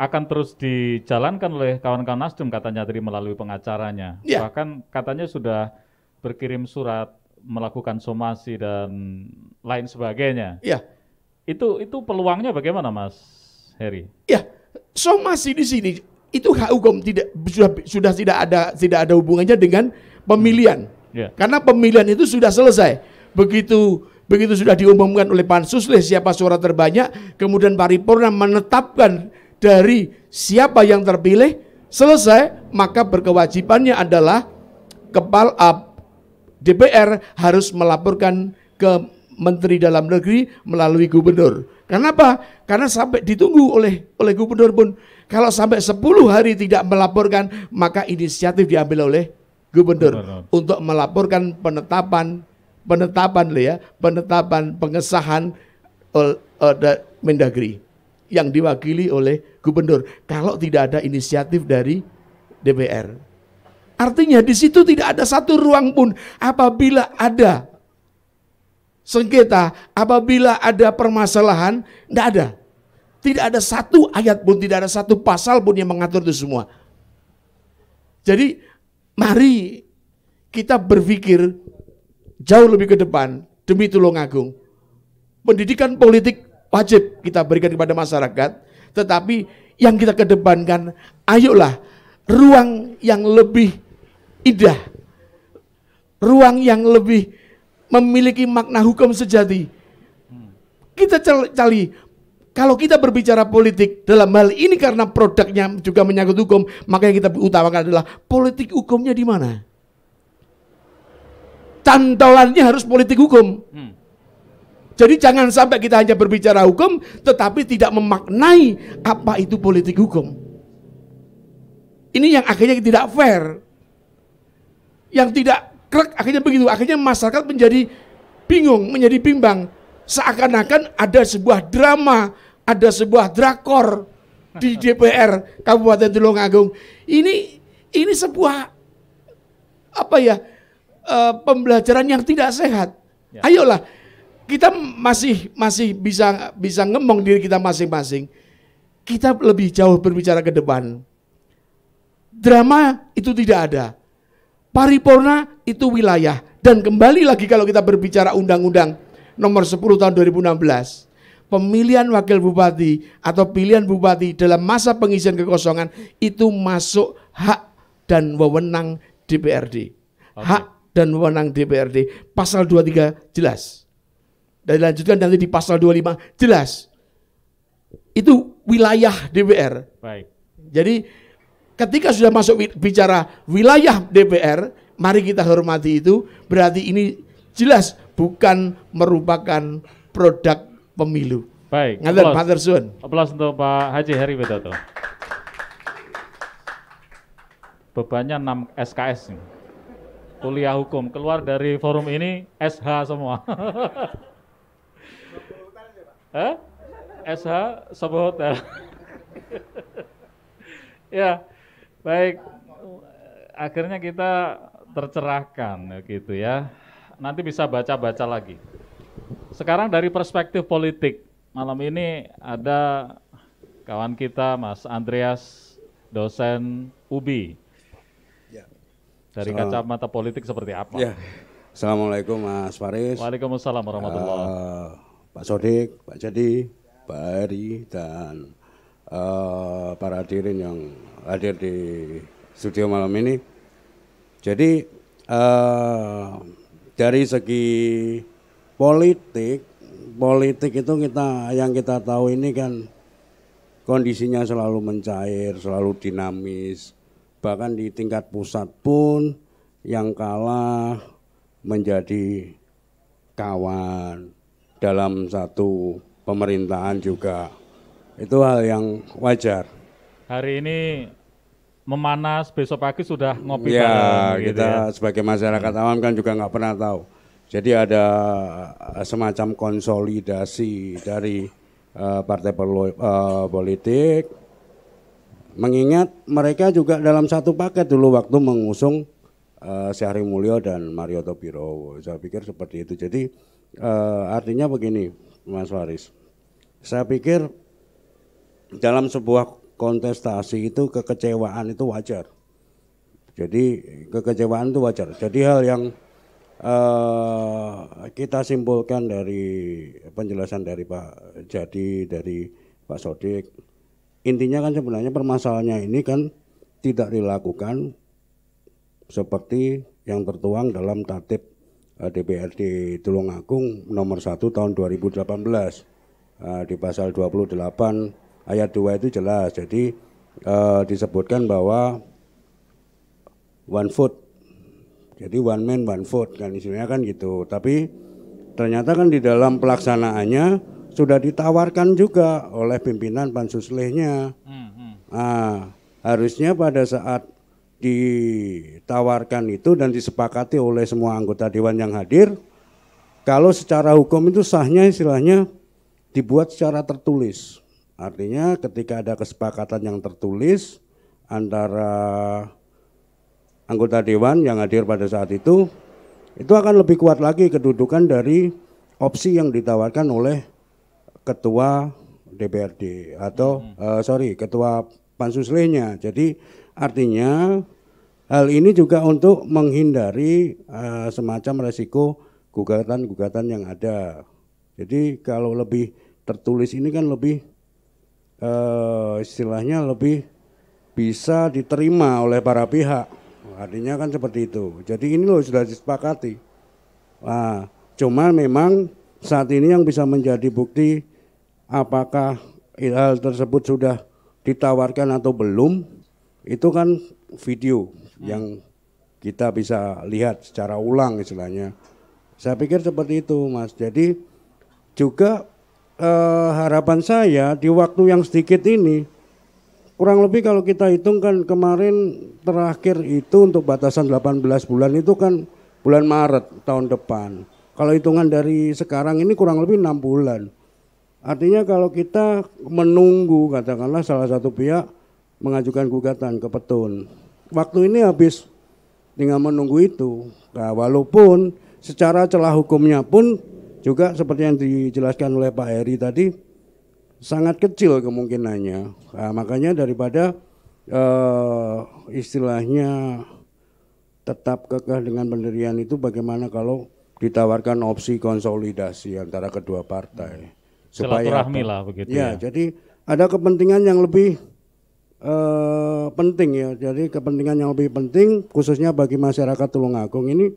akan terus dijalankan oleh kawan-kawan Nasdem katanya tadi melalui pengacaranya. Ya. Bahkan katanya sudah berkirim surat melakukan somasi dan lain sebagainya. Iya. Itu itu peluangnya bagaimana Mas Heri? Iya. Somasi di sini itu hak hukum tidak sudah sudah tidak ada tidak ada hubungannya dengan pemilihan. Ya. Karena pemilihan itu sudah selesai. Begitu begitu sudah diumumkan oleh pansus oleh siapa suara terbanyak, kemudian paripurna menetapkan dari siapa yang terpilih selesai maka berkewajibannya adalah kepala ah, DPR harus melaporkan ke Menteri Dalam Negeri melalui gubernur. Kenapa? Karena sampai ditunggu oleh oleh gubernur pun kalau sampai 10 hari tidak melaporkan maka inisiatif diambil oleh gubernur, Benar. untuk melaporkan penetapan penetapan ya, penetapan pengesahan ol, eh, ol, eh, Mendagri yang diwakili oleh gubernur. Kalau tidak ada inisiatif dari DPR. Artinya di situ tidak ada satu ruang pun apabila ada sengketa, apabila ada permasalahan, tidak ada. Tidak ada satu ayat pun, tidak ada satu pasal pun yang mengatur itu semua. Jadi mari kita berpikir jauh lebih ke depan demi Tulungagung. Pendidikan politik wajib kita berikan kepada masyarakat. Tetapi yang kita kedepankan, ayolah ruang yang lebih indah, ruang yang lebih memiliki makna hukum sejati. Kita cari, kalau kita berbicara politik dalam hal ini karena produknya juga menyangkut hukum, maka yang kita utamakan adalah politik hukumnya di mana? Cantolannya harus politik hukum. Hmm. Jadi jangan sampai kita hanya berbicara hukum tetapi tidak memaknai apa itu politik hukum. Ini yang akhirnya tidak fair. Yang tidak krek akhirnya begitu. Akhirnya masyarakat menjadi bingung, menjadi bimbang. Seakan-akan ada sebuah drama, ada sebuah drakor di DPR Kabupaten Tulungagung. Ini ini sebuah apa ya? Uh, pembelajaran yang tidak sehat. Ya. Ayolah kita masih masih bisa bisa ngomong diri kita masing-masing. Kita lebih jauh berbicara ke depan. Drama itu tidak ada. Paripurna itu wilayah dan kembali lagi kalau kita berbicara undang-undang nomor 10 tahun 2016 pemilihan wakil bupati atau pilihan bupati dalam masa pengisian kekosongan itu masuk hak dan wewenang DPRD. Okay. Hak dan wewenang DPRD pasal 23 jelas dan dilanjutkan nanti di pasal 25 jelas itu wilayah DPR. Baik. Jadi ketika sudah masuk bicara wilayah DPR, mari kita hormati itu berarti ini jelas bukan merupakan produk pemilu. Baik. Ngadar Matur Aplaus untuk Pak Haji Heri Widodo. Bebannya 6 SKS Kuliah hukum keluar dari forum ini SH semua. Hah? SH Sobo Hotel. ya, baik. Akhirnya kita tercerahkan ya, gitu ya. Nanti bisa baca-baca lagi. Sekarang dari perspektif politik, malam ini ada kawan kita Mas Andreas, dosen UBI. Ya. Dari kacamata politik seperti apa? Ya. Assalamualaikum Mas Faris. Waalaikumsalam warahmatullahi wabarakatuh. Eh, Pak Sodik, Pak Jadi, Pak Eri, dan uh, para hadirin yang hadir di studio malam ini. Jadi uh, dari segi politik, politik itu kita yang kita tahu ini kan kondisinya selalu mencair, selalu dinamis. Bahkan di tingkat pusat pun yang kalah menjadi kawan dalam satu pemerintahan juga. Itu hal yang wajar. Hari ini memanas, besok pagi sudah ngopi ya, bareng. Gitu kita ya. sebagai masyarakat awam kan juga nggak pernah tahu. Jadi ada eh, semacam konsolidasi dari uh, partai uh, politik, mengingat mereka juga dalam satu paket dulu waktu mengusung uh, eh, Syahri Mulyo dan Mario Topiro Saya pikir seperti itu. Jadi uh, artinya begini, Mas Faris. Saya pikir dalam sebuah kontestasi itu kekecewaan itu wajar. Jadi kekecewaan itu wajar. Jadi hal yang uh, kita simpulkan dari penjelasan dari Pak Jadi dari Pak Sodik intinya kan sebenarnya permasalahannya ini kan tidak dilakukan seperti yang tertuang dalam tatib DPRD eh, Tulungagung nomor 1 tahun 2018 eh, di pasal 28 ayat 2 itu jelas jadi eh, disebutkan bahwa one foot jadi one man one foot kan isinya kan gitu tapi ternyata kan di dalam pelaksanaannya sudah ditawarkan juga oleh pimpinan pansus lehnya Nah, harusnya pada saat ditawarkan itu dan disepakati oleh semua anggota dewan yang hadir kalau secara hukum itu sahnya istilahnya dibuat secara tertulis. Artinya ketika ada kesepakatan yang tertulis antara anggota dewan yang hadir pada saat itu, itu akan lebih kuat lagi kedudukan dari opsi yang ditawarkan oleh ketua DPRD atau hmm. uh, sorry ketua pansus lainnya, Jadi Artinya hal ini juga untuk menghindari uh, semacam resiko gugatan-gugatan yang ada. Jadi kalau lebih tertulis ini kan lebih uh, istilahnya lebih bisa diterima oleh para pihak. Artinya kan seperti itu. Jadi ini loh sudah disepakati. Nah, cuma memang saat ini yang bisa menjadi bukti apakah hal tersebut sudah ditawarkan atau belum itu kan video hmm. yang kita bisa lihat secara ulang istilahnya. Saya pikir seperti itu, Mas. Jadi juga eh, harapan saya di waktu yang sedikit ini kurang lebih kalau kita hitung kan kemarin terakhir itu untuk batasan 18 bulan itu kan bulan Maret tahun depan. Kalau hitungan dari sekarang ini kurang lebih enam bulan. Artinya kalau kita menunggu katakanlah salah satu pihak mengajukan gugatan ke petun. Waktu ini habis dengan menunggu itu. Nah, walaupun secara celah hukumnya pun juga seperti yang dijelaskan oleh Pak Heri tadi sangat kecil kemungkinannya. Nah, makanya daripada uh, istilahnya tetap kekeh dengan pendirian itu bagaimana kalau ditawarkan opsi konsolidasi antara kedua partai. Supaya Silaturahmi lah begitu ya. ya. Jadi ada kepentingan yang lebih Eh, penting ya. Jadi kepentingan yang lebih penting khususnya bagi masyarakat Tulungagung ini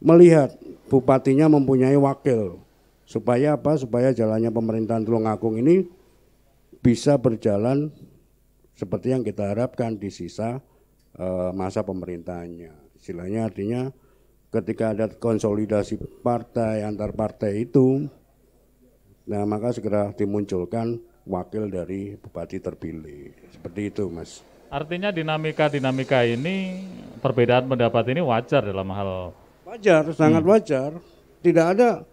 melihat bupatinya mempunyai wakil supaya apa? Supaya jalannya pemerintahan Tulungagung ini bisa berjalan seperti yang kita harapkan di sisa eh, masa pemerintahannya. Istilahnya artinya ketika ada konsolidasi partai antar partai itu nah maka segera dimunculkan wakil dari bupati terpilih. Seperti itu, Mas. Artinya dinamika-dinamika ini perbedaan pendapat ini wajar dalam hal wajar, sangat hmm. wajar. Tidak ada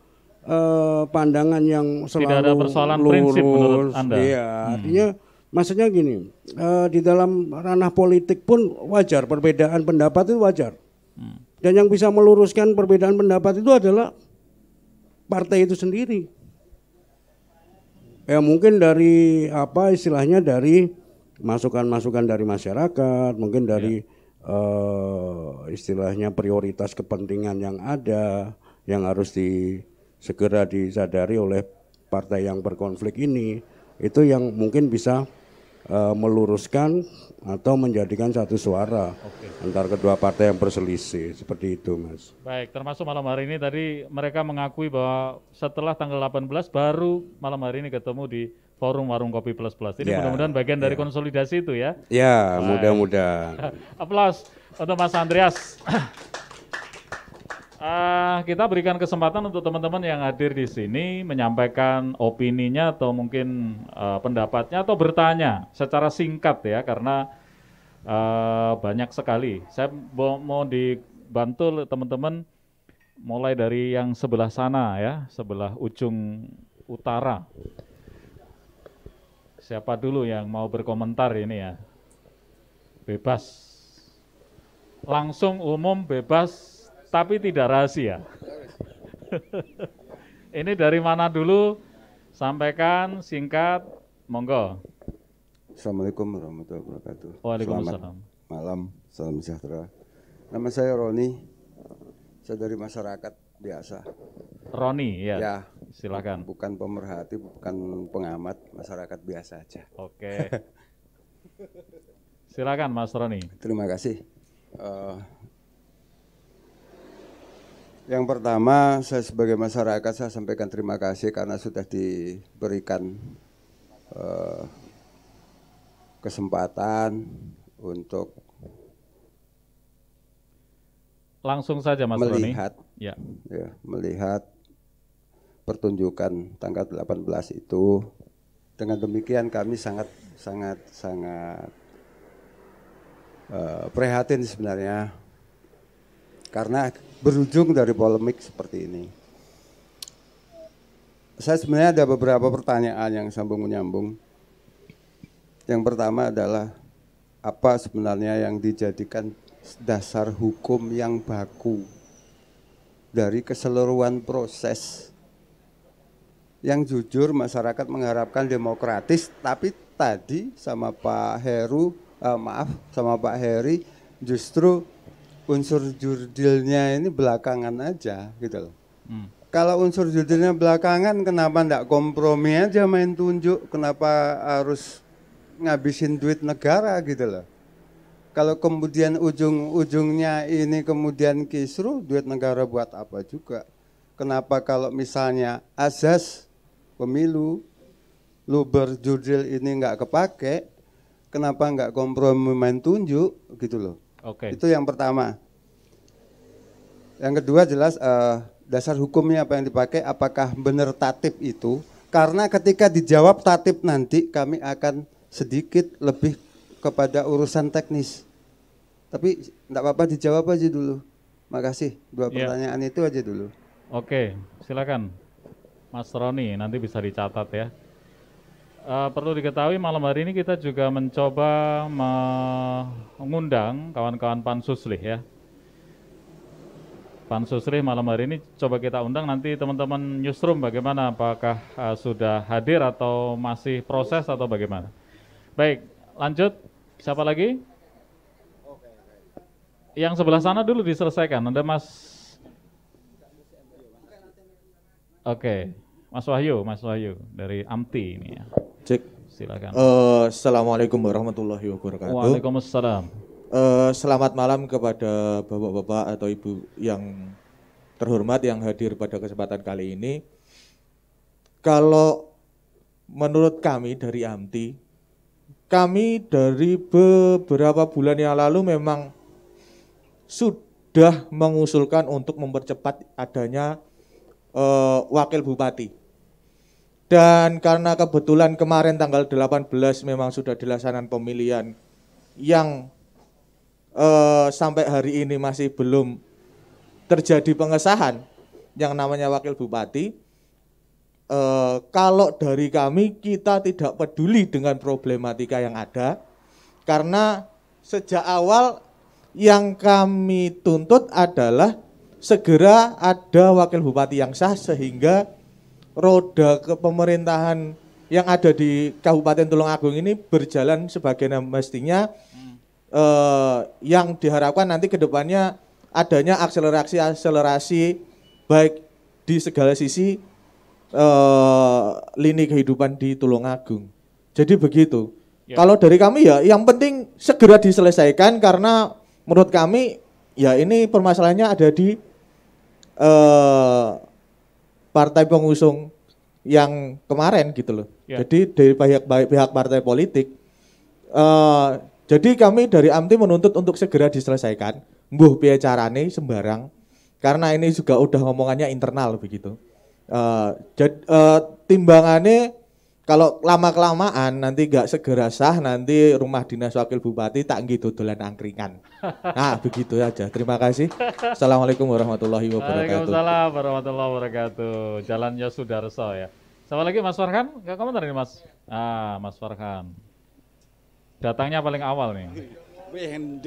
uh, pandangan yang selalu Tidak ada persoalan lurus. prinsip menurut Anda. Iya, hmm. artinya maksudnya gini, uh, di dalam ranah politik pun wajar perbedaan pendapat itu wajar. Hmm. Dan yang bisa meluruskan perbedaan pendapat itu adalah partai itu sendiri. Ya mungkin dari apa istilahnya dari masukan-masukan dari masyarakat, mungkin ya. dari ya. uh, istilahnya prioritas kepentingan yang ada yang harus di segera disadari oleh partai yang berkonflik ini itu yang mungkin bisa uh, meluruskan atau menjadikan satu suara Oke. antar kedua partai yang berselisih seperti itu Mas. Baik, termasuk malam hari ini tadi mereka mengakui bahwa setelah tanggal 18 baru malam hari ini ketemu di forum warung kopi plus plus. Ini yeah. mudah-mudahan bagian dari ya. konsolidasi itu ya. Ya, yeah, mudah-mudahan. Aplaus untuk Mas Andreas. Uh, kita berikan kesempatan untuk teman-teman yang hadir di sini menyampaikan opininya atau mungkin uh, pendapatnya atau bertanya secara singkat ya karena uh, banyak sekali. Saya mau dibantu teman-teman mulai dari yang sebelah sana ya, sebelah ujung utara siapa dulu yang mau berkomentar ini ya? Bebas. Langsung umum bebas tapi tidak rahasia. ini dari mana dulu? Sampaikan singkat, monggo. Assalamualaikum warahmatullahi wabarakatuh. Waalaikumsalam. Selamat malam, salam sejahtera. Nama saya Roni, saya dari masyarakat biasa. Roni ya. Ya. Silakan. Bukan pemerhati, bukan pengamat, masyarakat biasa aja. Oke. Silakan Mas Roni. Terima kasih. Uh, yang pertama, saya sebagai masyarakat saya sampaikan terima kasih karena sudah diberikan uh, kesempatan untuk langsung saja Mas melihat Roni Ya. ya melihat pertunjukan tanggal 18 itu dengan demikian kami sangat sangat sangat uh, prihatin sebenarnya karena berujung dari polemik seperti ini. Saya sebenarnya ada beberapa pertanyaan yang sambung menyambung. Yang pertama adalah apa sebenarnya yang dijadikan dasar hukum yang baku dari keseluruhan proses yang jujur masyarakat mengharapkan demokratis tapi tadi sama Pak Heru eh, maaf sama Pak Heri justru unsur jurdilnya ini belakangan aja gitu loh. Hmm. Kalau unsur jurdilnya belakangan kenapa ndak kompromi aja main tunjuk kenapa harus ngabisin duit negara gitu loh. Kalau kemudian ujung-ujungnya ini kemudian kisru, duit negara buat apa juga? Kenapa kalau misalnya azas pemilu, luber berjudil ini nggak kepake, kenapa nggak kompromi main tunjuk gitu loh? Oke. Okay. Itu yang pertama. Yang kedua jelas uh, dasar hukumnya apa yang dipakai, apakah benar tatip itu? Karena ketika dijawab tatip nanti kami akan sedikit lebih kepada urusan teknis. Tapi tidak apa-apa dijawab aja dulu. Makasih. Dua pertanyaan pertanyaan itu aja dulu. Oke, silakan. Mas Roni, nanti bisa dicatat ya. Uh, perlu diketahui malam hari ini kita juga mencoba mengundang kawan-kawan pansuslih ya. Pansuslih malam hari ini coba kita undang nanti teman-teman newsroom bagaimana apakah uh, sudah hadir atau masih proses atau bagaimana. Baik, lanjut Siapa lagi? Yang sebelah sana dulu diselesaikan. Ada Mas Oke, okay. Mas Wahyu, Mas Wahyu dari Amti ini ya. Cek. Silakan. Uh, Assalamualaikum warahmatullahi wabarakatuh. Waalaikumsalam. Uh, selamat malam kepada bapak-bapak atau ibu yang terhormat yang hadir pada kesempatan kali ini. Kalau menurut kami dari Amti, kami dari beberapa bulan yang lalu memang sudah mengusulkan untuk mempercepat adanya uh, wakil bupati. Dan karena kebetulan kemarin tanggal 18 memang sudah dilaksanakan pemilihan yang uh, sampai hari ini masih belum terjadi pengesahan yang namanya wakil bupati Uh, kalau dari kami kita tidak peduli dengan problematika yang ada karena sejak awal yang kami tuntut adalah segera ada wakil bupati yang sah sehingga roda kepemerintahan yang ada di Kabupaten Tulungagung ini berjalan sebagaimana mestinya hmm. eh, yang diharapkan nanti kedepannya adanya akselerasi-akselerasi baik di segala sisi Eh, lini kehidupan di Tulungagung. Jadi begitu. Ya. Kalau dari kami ya yang penting segera diselesaikan karena menurut kami ya ini permasalahannya ada di uh, partai pengusung yang kemarin gitu loh. Ya. Jadi dari pihak pihak partai politik uh, jadi kami dari AMTI menuntut untuk segera diselesaikan. Mbuh piye carane sembarang. Karena ini juga udah ngomongannya internal begitu. Uh, jad, uh, eh, timbangannya kalau lama kelamaan nanti gak segera sah nanti rumah dinas wakil bupati tak gitu dolan angkringan. Nah begitu aja. Terima kasih. Assalamualaikum warahmatullahi wabarakatuh. Waalaikumsalam warahmatullahi wabarakatuh. Jalannya sudah resah ya. Sama lagi Mas Farhan, gak komentar ini Mas. Ah Mas Farhan. Datangnya paling awal nih. Wih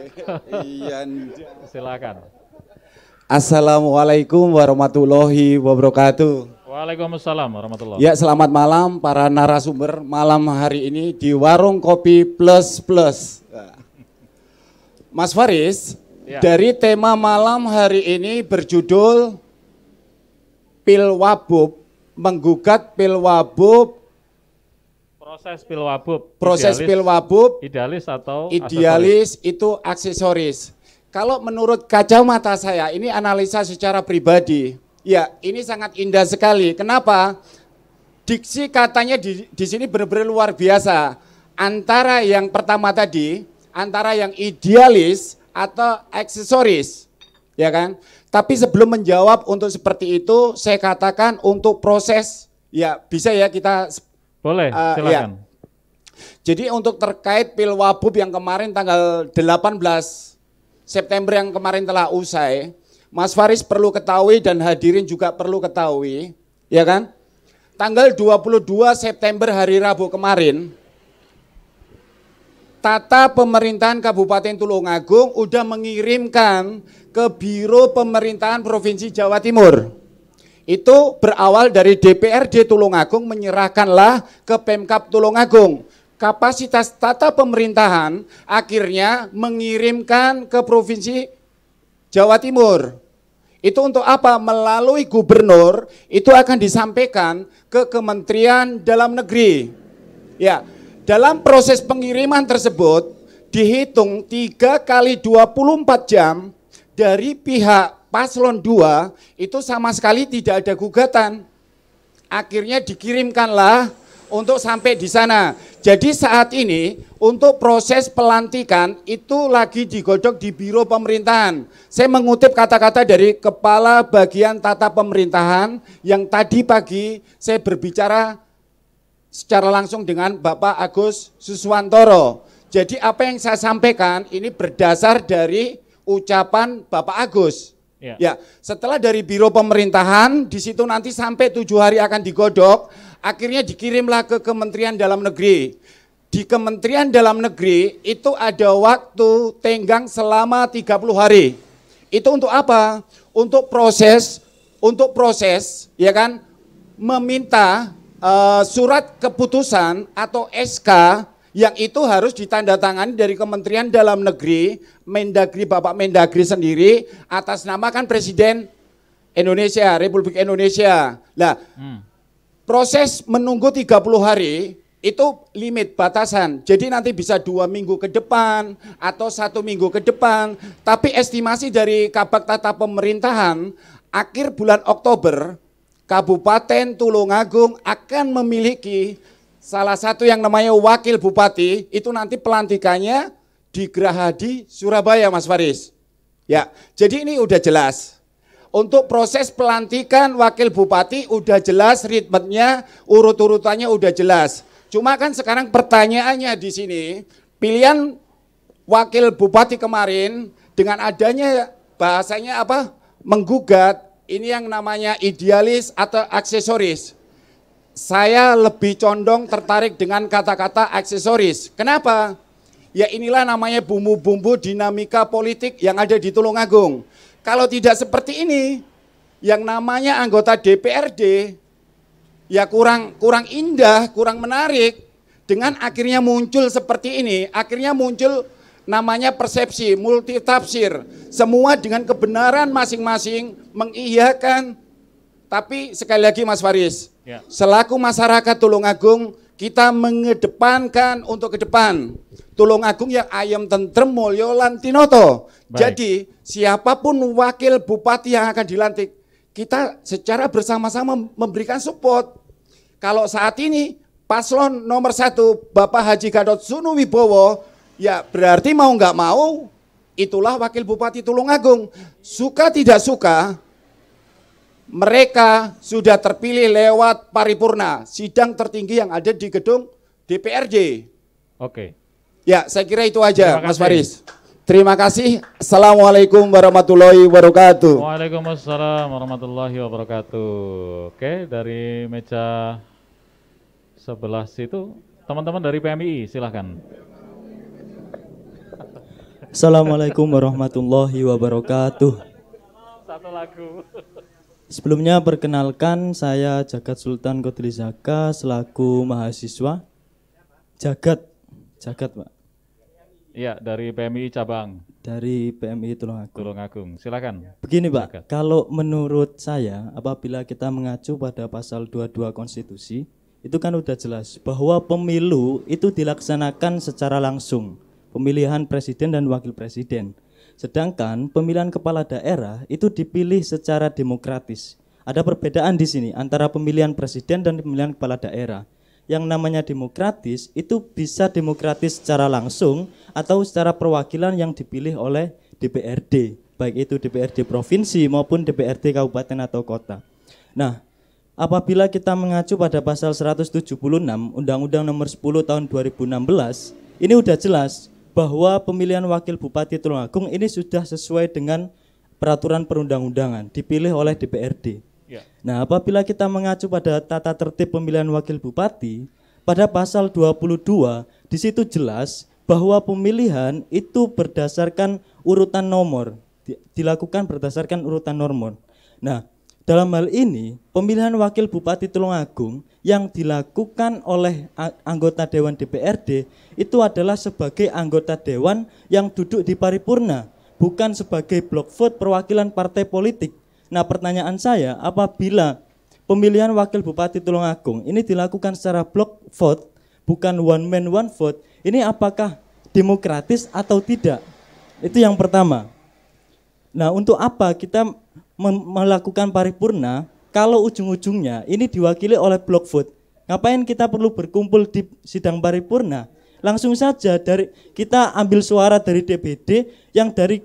Iya, Silakan. Assalamualaikum warahmatullahi wabarakatuh. Waalaikumsalam warahmatullahi Ya selamat malam para narasumber malam hari ini di Warung Kopi Plus Plus. Mas Faris, ya. dari tema malam hari ini berjudul Pilwabub, menggugat Pilwabub Proses Pilwabub. Proses idealis, Pilwabub. Idealis atau Idealis aksesoris. itu aksesoris kalau menurut kacamata saya, ini analisa secara pribadi. Ya, ini sangat indah sekali. Kenapa? Diksi katanya di, di sini benar-benar luar biasa. Antara yang pertama tadi, antara yang idealis atau aksesoris. Ya kan? Tapi sebelum menjawab untuk seperti itu, saya katakan untuk proses, ya bisa ya kita... Boleh, uh, silakan. Ya. Jadi untuk terkait pil wabub yang kemarin tanggal 18 September yang kemarin telah usai, Mas Faris perlu ketahui dan hadirin juga perlu ketahui, ya kan? Tanggal 22 September hari Rabu kemarin, Tata Pemerintahan Kabupaten Tulungagung udah mengirimkan ke Biro Pemerintahan Provinsi Jawa Timur. Itu berawal dari DPRD Tulungagung menyerahkanlah ke Pemkap Tulungagung kapasitas tata pemerintahan akhirnya mengirimkan ke provinsi Jawa Timur. Itu untuk apa? Melalui gubernur itu akan disampaikan ke Kementerian Dalam Negeri. Ya, dalam proses pengiriman tersebut dihitung 3 kali 24 jam dari pihak paslon 2 itu sama sekali tidak ada gugatan. Akhirnya dikirimkanlah untuk sampai di sana. Jadi saat ini untuk proses pelantikan itu lagi digodok di Biro Pemerintahan. Saya mengutip kata-kata dari Kepala Bagian Tata Pemerintahan yang tadi pagi saya berbicara secara langsung dengan Bapak Agus Suswantoro. Jadi apa yang saya sampaikan ini berdasar dari ucapan Bapak Agus. Ya. ya, setelah dari biro pemerintahan, di situ nanti sampai tujuh hari akan digodok, akhirnya dikirimlah ke Kementerian Dalam Negeri. Di Kementerian Dalam Negeri itu ada waktu tenggang selama 30 hari. Itu untuk apa? Untuk proses, untuk proses, ya kan, meminta uh, surat keputusan atau SK yang itu harus ditandatangani dari Kementerian Dalam Negeri, Mendagri, Bapak Mendagri sendiri atas nama kan Presiden Indonesia, Republik Indonesia. Nah, hmm. proses menunggu 30 hari itu limit batasan. Jadi nanti bisa dua minggu ke depan atau satu minggu ke depan. Tapi estimasi dari Kabak Tata Pemerintahan akhir bulan Oktober Kabupaten Tulungagung akan memiliki Salah satu yang namanya wakil bupati itu nanti pelantikannya di Grahadi Surabaya Mas Faris. Ya, jadi ini udah jelas. Untuk proses pelantikan wakil bupati udah jelas ritmenya, urut-urutannya udah jelas. Cuma kan sekarang pertanyaannya di sini, pilihan wakil bupati kemarin dengan adanya bahasanya apa? menggugat ini yang namanya idealis atau aksesoris saya lebih condong tertarik dengan kata-kata aksesoris. Kenapa? Ya inilah namanya bumbu-bumbu dinamika politik yang ada di Tulungagung. Kalau tidak seperti ini, yang namanya anggota DPRD ya kurang kurang indah, kurang menarik dengan akhirnya muncul seperti ini, akhirnya muncul namanya persepsi, multitafsir, semua dengan kebenaran masing-masing mengiyakan. Tapi sekali lagi Mas Faris, Ya. Selaku masyarakat Tulungagung, kita mengedepankan untuk ke depan Tulungagung yang ayam tentrem mulyo lantinoto. Jadi siapapun wakil bupati yang akan dilantik, kita secara bersama-sama memberikan support. Kalau saat ini paslon nomor satu Bapak Haji Gadot Sunuwibowo, ya berarti mau nggak mau itulah wakil bupati Tulungagung. Suka tidak suka, mereka sudah terpilih lewat paripurna, sidang tertinggi yang ada di gedung DPRD. Oke. Ya, saya kira itu aja, Mas Faris. Terima kasih. Assalamualaikum warahmatullahi wabarakatuh. Waalaikumsalam warahmatullahi wabarakatuh. Oke, dari meja sebelah situ, teman-teman dari PMI, silahkan. Assalamualaikum warahmatullahi wabarakatuh. Satu lagu. Sebelumnya perkenalkan saya Jagat Sultan Zaka selaku mahasiswa. Jagat, Jagat Pak. Iya, dari PMI cabang. Dari PMI Tulungagung. Tulungagung, silakan. Begini Pak, Jagat. kalau menurut saya apabila kita mengacu pada pasal 22 Konstitusi, itu kan sudah jelas bahwa pemilu itu dilaksanakan secara langsung, pemilihan presiden dan wakil presiden. Sedangkan pemilihan kepala daerah itu dipilih secara demokratis. Ada perbedaan di sini antara pemilihan presiden dan pemilihan kepala daerah. Yang namanya demokratis itu bisa demokratis secara langsung atau secara perwakilan yang dipilih oleh DPRD, baik itu DPRD provinsi maupun DPRD kabupaten atau kota. Nah, Apabila kita mengacu pada pasal 176 Undang-Undang Nomor 10 tahun 2016, ini sudah jelas bahwa pemilihan wakil bupati Tulungagung ini sudah sesuai dengan peraturan perundang-undangan dipilih oleh DPRD. Ya. Nah, apabila kita mengacu pada tata tertib pemilihan wakil bupati pada pasal 22 di situ jelas bahwa pemilihan itu berdasarkan urutan nomor dilakukan berdasarkan urutan nomor. Nah, dalam hal ini, pemilihan wakil Bupati Tulungagung yang dilakukan oleh anggota Dewan DPRD itu adalah sebagai anggota Dewan yang duduk di paripurna, bukan sebagai blok vote perwakilan partai politik. Nah pertanyaan saya, apabila pemilihan wakil Bupati Tulungagung ini dilakukan secara blok vote, bukan one man one vote, ini apakah demokratis atau tidak? Itu yang pertama. Nah untuk apa kita melakukan paripurna kalau ujung-ujungnya ini diwakili oleh blok vote. Ngapain kita perlu berkumpul di sidang paripurna? Langsung saja dari kita ambil suara dari DPD yang dari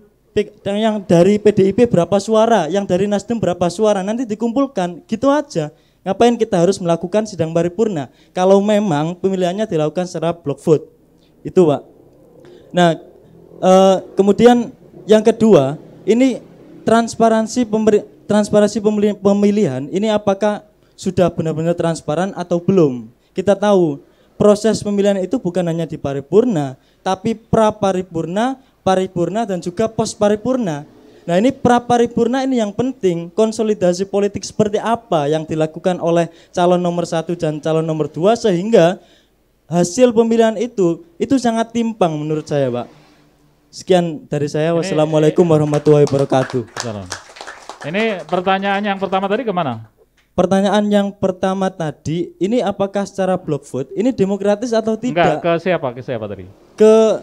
yang dari PDIP berapa suara, yang dari Nasdem berapa suara, nanti dikumpulkan, gitu aja. Ngapain kita harus melakukan sidang paripurna kalau memang pemilihannya dilakukan secara block vote. Itu, Pak. Nah, eh, kemudian yang kedua, ini transparansi pemberi, transparansi pemilihan, pemilihan ini apakah sudah benar-benar transparan atau belum? Kita tahu proses pemilihan itu bukan hanya di paripurna, tapi pra paripurna, paripurna dan juga pos paripurna. Nah ini pra paripurna ini yang penting konsolidasi politik seperti apa yang dilakukan oleh calon nomor satu dan calon nomor dua sehingga hasil pemilihan itu itu sangat timpang menurut saya, Pak. Sekian dari saya. Ini, Wassalamualaikum warahmatullahi wabarakatuh. Salam. Ini pertanyaan yang pertama tadi kemana? Pertanyaan yang pertama tadi, ini apakah secara blog vote ini demokratis atau tidak? Enggak, ke siapa? Ke siapa tadi? Ke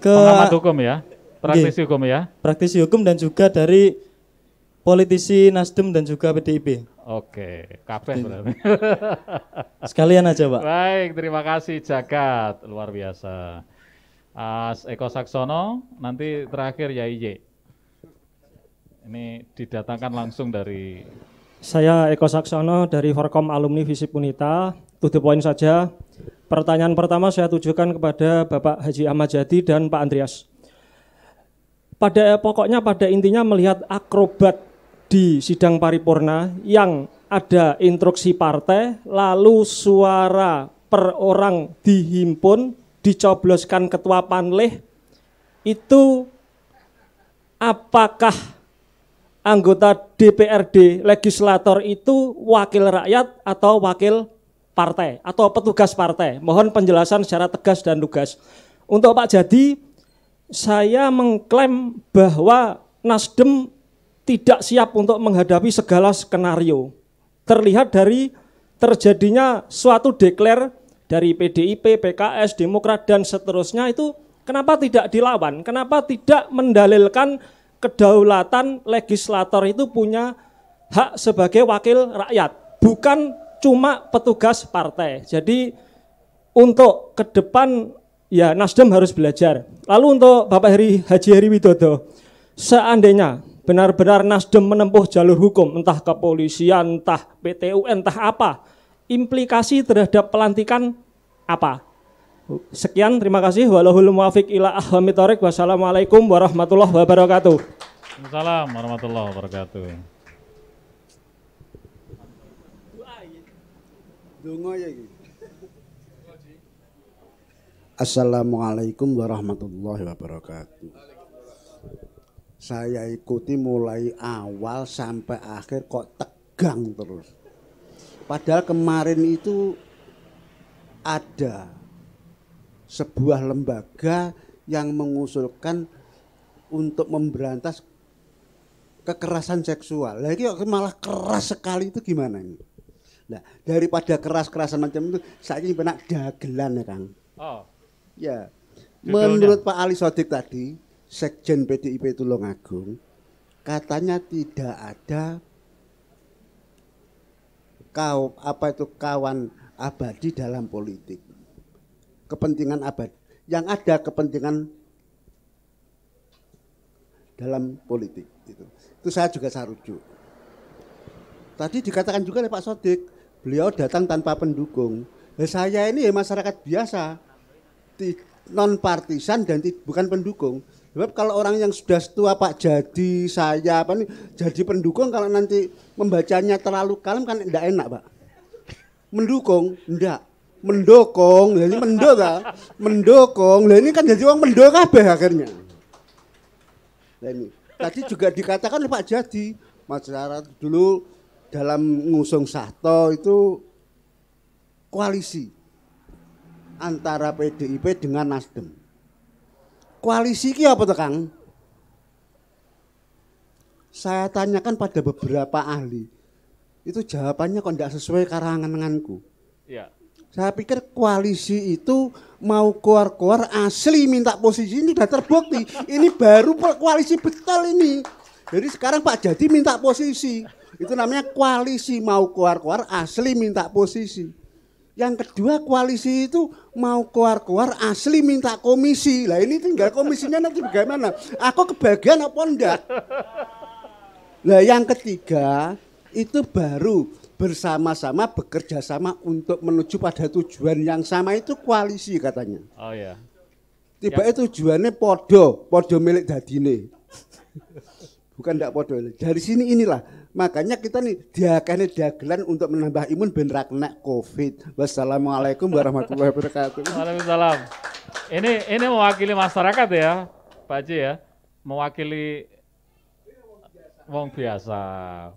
ke pengamat hukum ya, iya. praktisi hukum ya. Praktisi hukum dan juga dari politisi Nasdem dan juga PDIP. Oke, kafe Sekalian aja, Pak. Baik, terima kasih Jagat, luar biasa. As Eko Saksono, nanti terakhir ya Iye. Ini didatangkan langsung dari saya Eko Saksono dari Forkom Alumni Visip Unita. To the saja, pertanyaan pertama saya tujukan kepada Bapak Haji Ahmad Jadi dan Pak Andreas. Pada pokoknya pada intinya melihat akrobat di sidang paripurna yang ada instruksi partai lalu suara per orang dihimpun dicobloskan ketua panleh itu apakah anggota DPRD legislator itu wakil rakyat atau wakil partai atau petugas partai. Mohon penjelasan secara tegas dan lugas. Untuk Pak Jadi, saya mengklaim bahwa Nasdem tidak siap untuk menghadapi segala skenario. Terlihat dari terjadinya suatu deklar dari PDIP, PKS, Demokrat dan seterusnya itu kenapa tidak dilawan? Kenapa tidak mendalilkan kedaulatan legislator itu punya hak sebagai wakil rakyat, bukan cuma petugas partai. Jadi untuk ke depan ya Nasdem harus belajar. Lalu untuk Bapak Heri Haji Heri Widodo, seandainya benar-benar Nasdem menempuh jalur hukum, entah kepolisian, entah PTUN, entah apa, implikasi terhadap pelantikan apa. Sekian, terima kasih. Walahul muwafiq ila ahwamit Wassalamualaikum warahmatullahi wabarakatuh. Waalaikumsalam warahmatullahi wabarakatuh. Ya Assalamualaikum warahmatullahi wabarakatuh. Saya ikuti mulai awal sampai akhir kok tegang terus. Padahal kemarin itu ada sebuah lembaga yang mengusulkan untuk memberantas kekerasan seksual. Lagi malah keras sekali itu gimana ini? Nah, daripada keras-kerasan macam itu, saya ini benak dagelan ya Kang. Oh. Ya. Menurut Pak Ali Sodik tadi, Sekjen PDIP Tulungagung, Agung, katanya tidak ada kau apa itu kawan abadi dalam politik. Kepentingan abadi. Yang ada kepentingan dalam politik. Itu, itu saya juga saya rujuk. Tadi dikatakan juga oleh Pak Sodik, beliau datang tanpa pendukung. Nah, saya ini ya masyarakat biasa, non partisan dan bukan pendukung. Sebab kalau orang yang sudah setua Pak Jadi, saya apa nih, jadi pendukung kalau nanti membacanya terlalu kalem kan tidak enak Pak mendukung ndak mendukung jadi mendok ta mendukung ini kan jadi uang mendok kabeh akhirnya ini tadi juga dikatakan Pak Jadi masyarakat dulu dalam ngusung Sato itu koalisi antara PDIP dengan Nasdem koalisi ini apa kang? saya tanyakan pada beberapa ahli itu jawabannya kok tidak sesuai karangan denganku. Ya. Saya pikir koalisi itu mau keluar-keluar asli minta posisi ini sudah terbukti. ini baru koalisi betul ini. Jadi sekarang Pak Jadi minta posisi. Itu namanya koalisi mau keluar-keluar asli minta posisi. Yang kedua koalisi itu mau keluar-keluar asli minta komisi. Lah ini tinggal komisinya nanti bagaimana? Aku kebagian apa enggak? Lah yang ketiga itu baru bersama-sama bekerja sama untuk menuju pada tujuan yang sama itu koalisi katanya. Oh iya. ya. Tiba itu tujuannya podo, podo milik dadine. Bukan tidak podo. Dari sini inilah makanya kita nih diakannya dagelan untuk menambah imun ben nak Covid. Wassalamualaikum warahmatullahi wabarakatuh. Waalaikumsalam. Ini ini mewakili masyarakat ya, Pak Haji ya. Mewakili Wong biasa,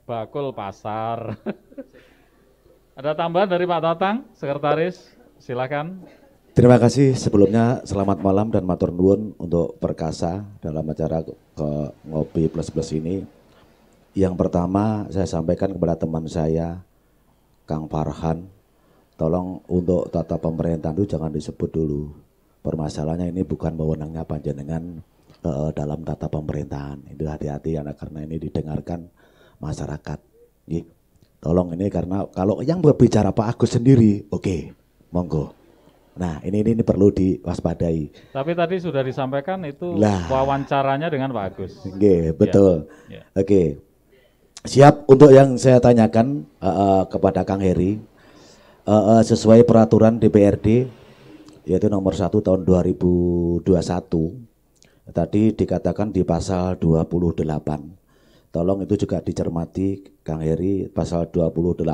bakul pasar. Ada tambahan dari Pak Tatang, sekretaris? Silakan. Terima kasih sebelumnya selamat malam dan matur nuwun untuk Perkasa dalam acara ke ngopi plus plus ini. Yang pertama saya sampaikan kepada teman saya Kang Farhan, tolong untuk tata pemerintahan itu jangan disebut dulu. Permasalahannya ini bukan wewenangnya panjenengan, uh, dalam tata pemerintahan itu hati-hati ya karena ini didengarkan masyarakat Ye. tolong ini karena kalau yang berbicara Pak Agus sendiri oke okay, monggo Nah, ini, ini ini perlu diwaspadai. Tapi tadi sudah disampaikan itu lah. wawancaranya dengan Pak Agus. Iya. Iya. Oke, okay, betul. Yeah. Oke. Okay. Siap untuk yang saya tanyakan uh, uh, kepada Kang Heri uh, uh, sesuai peraturan DPRD yaitu nomor 1 tahun 2021 Tadi dikatakan di pasal 28. Tolong itu juga dicermati Kang Heri pasal 28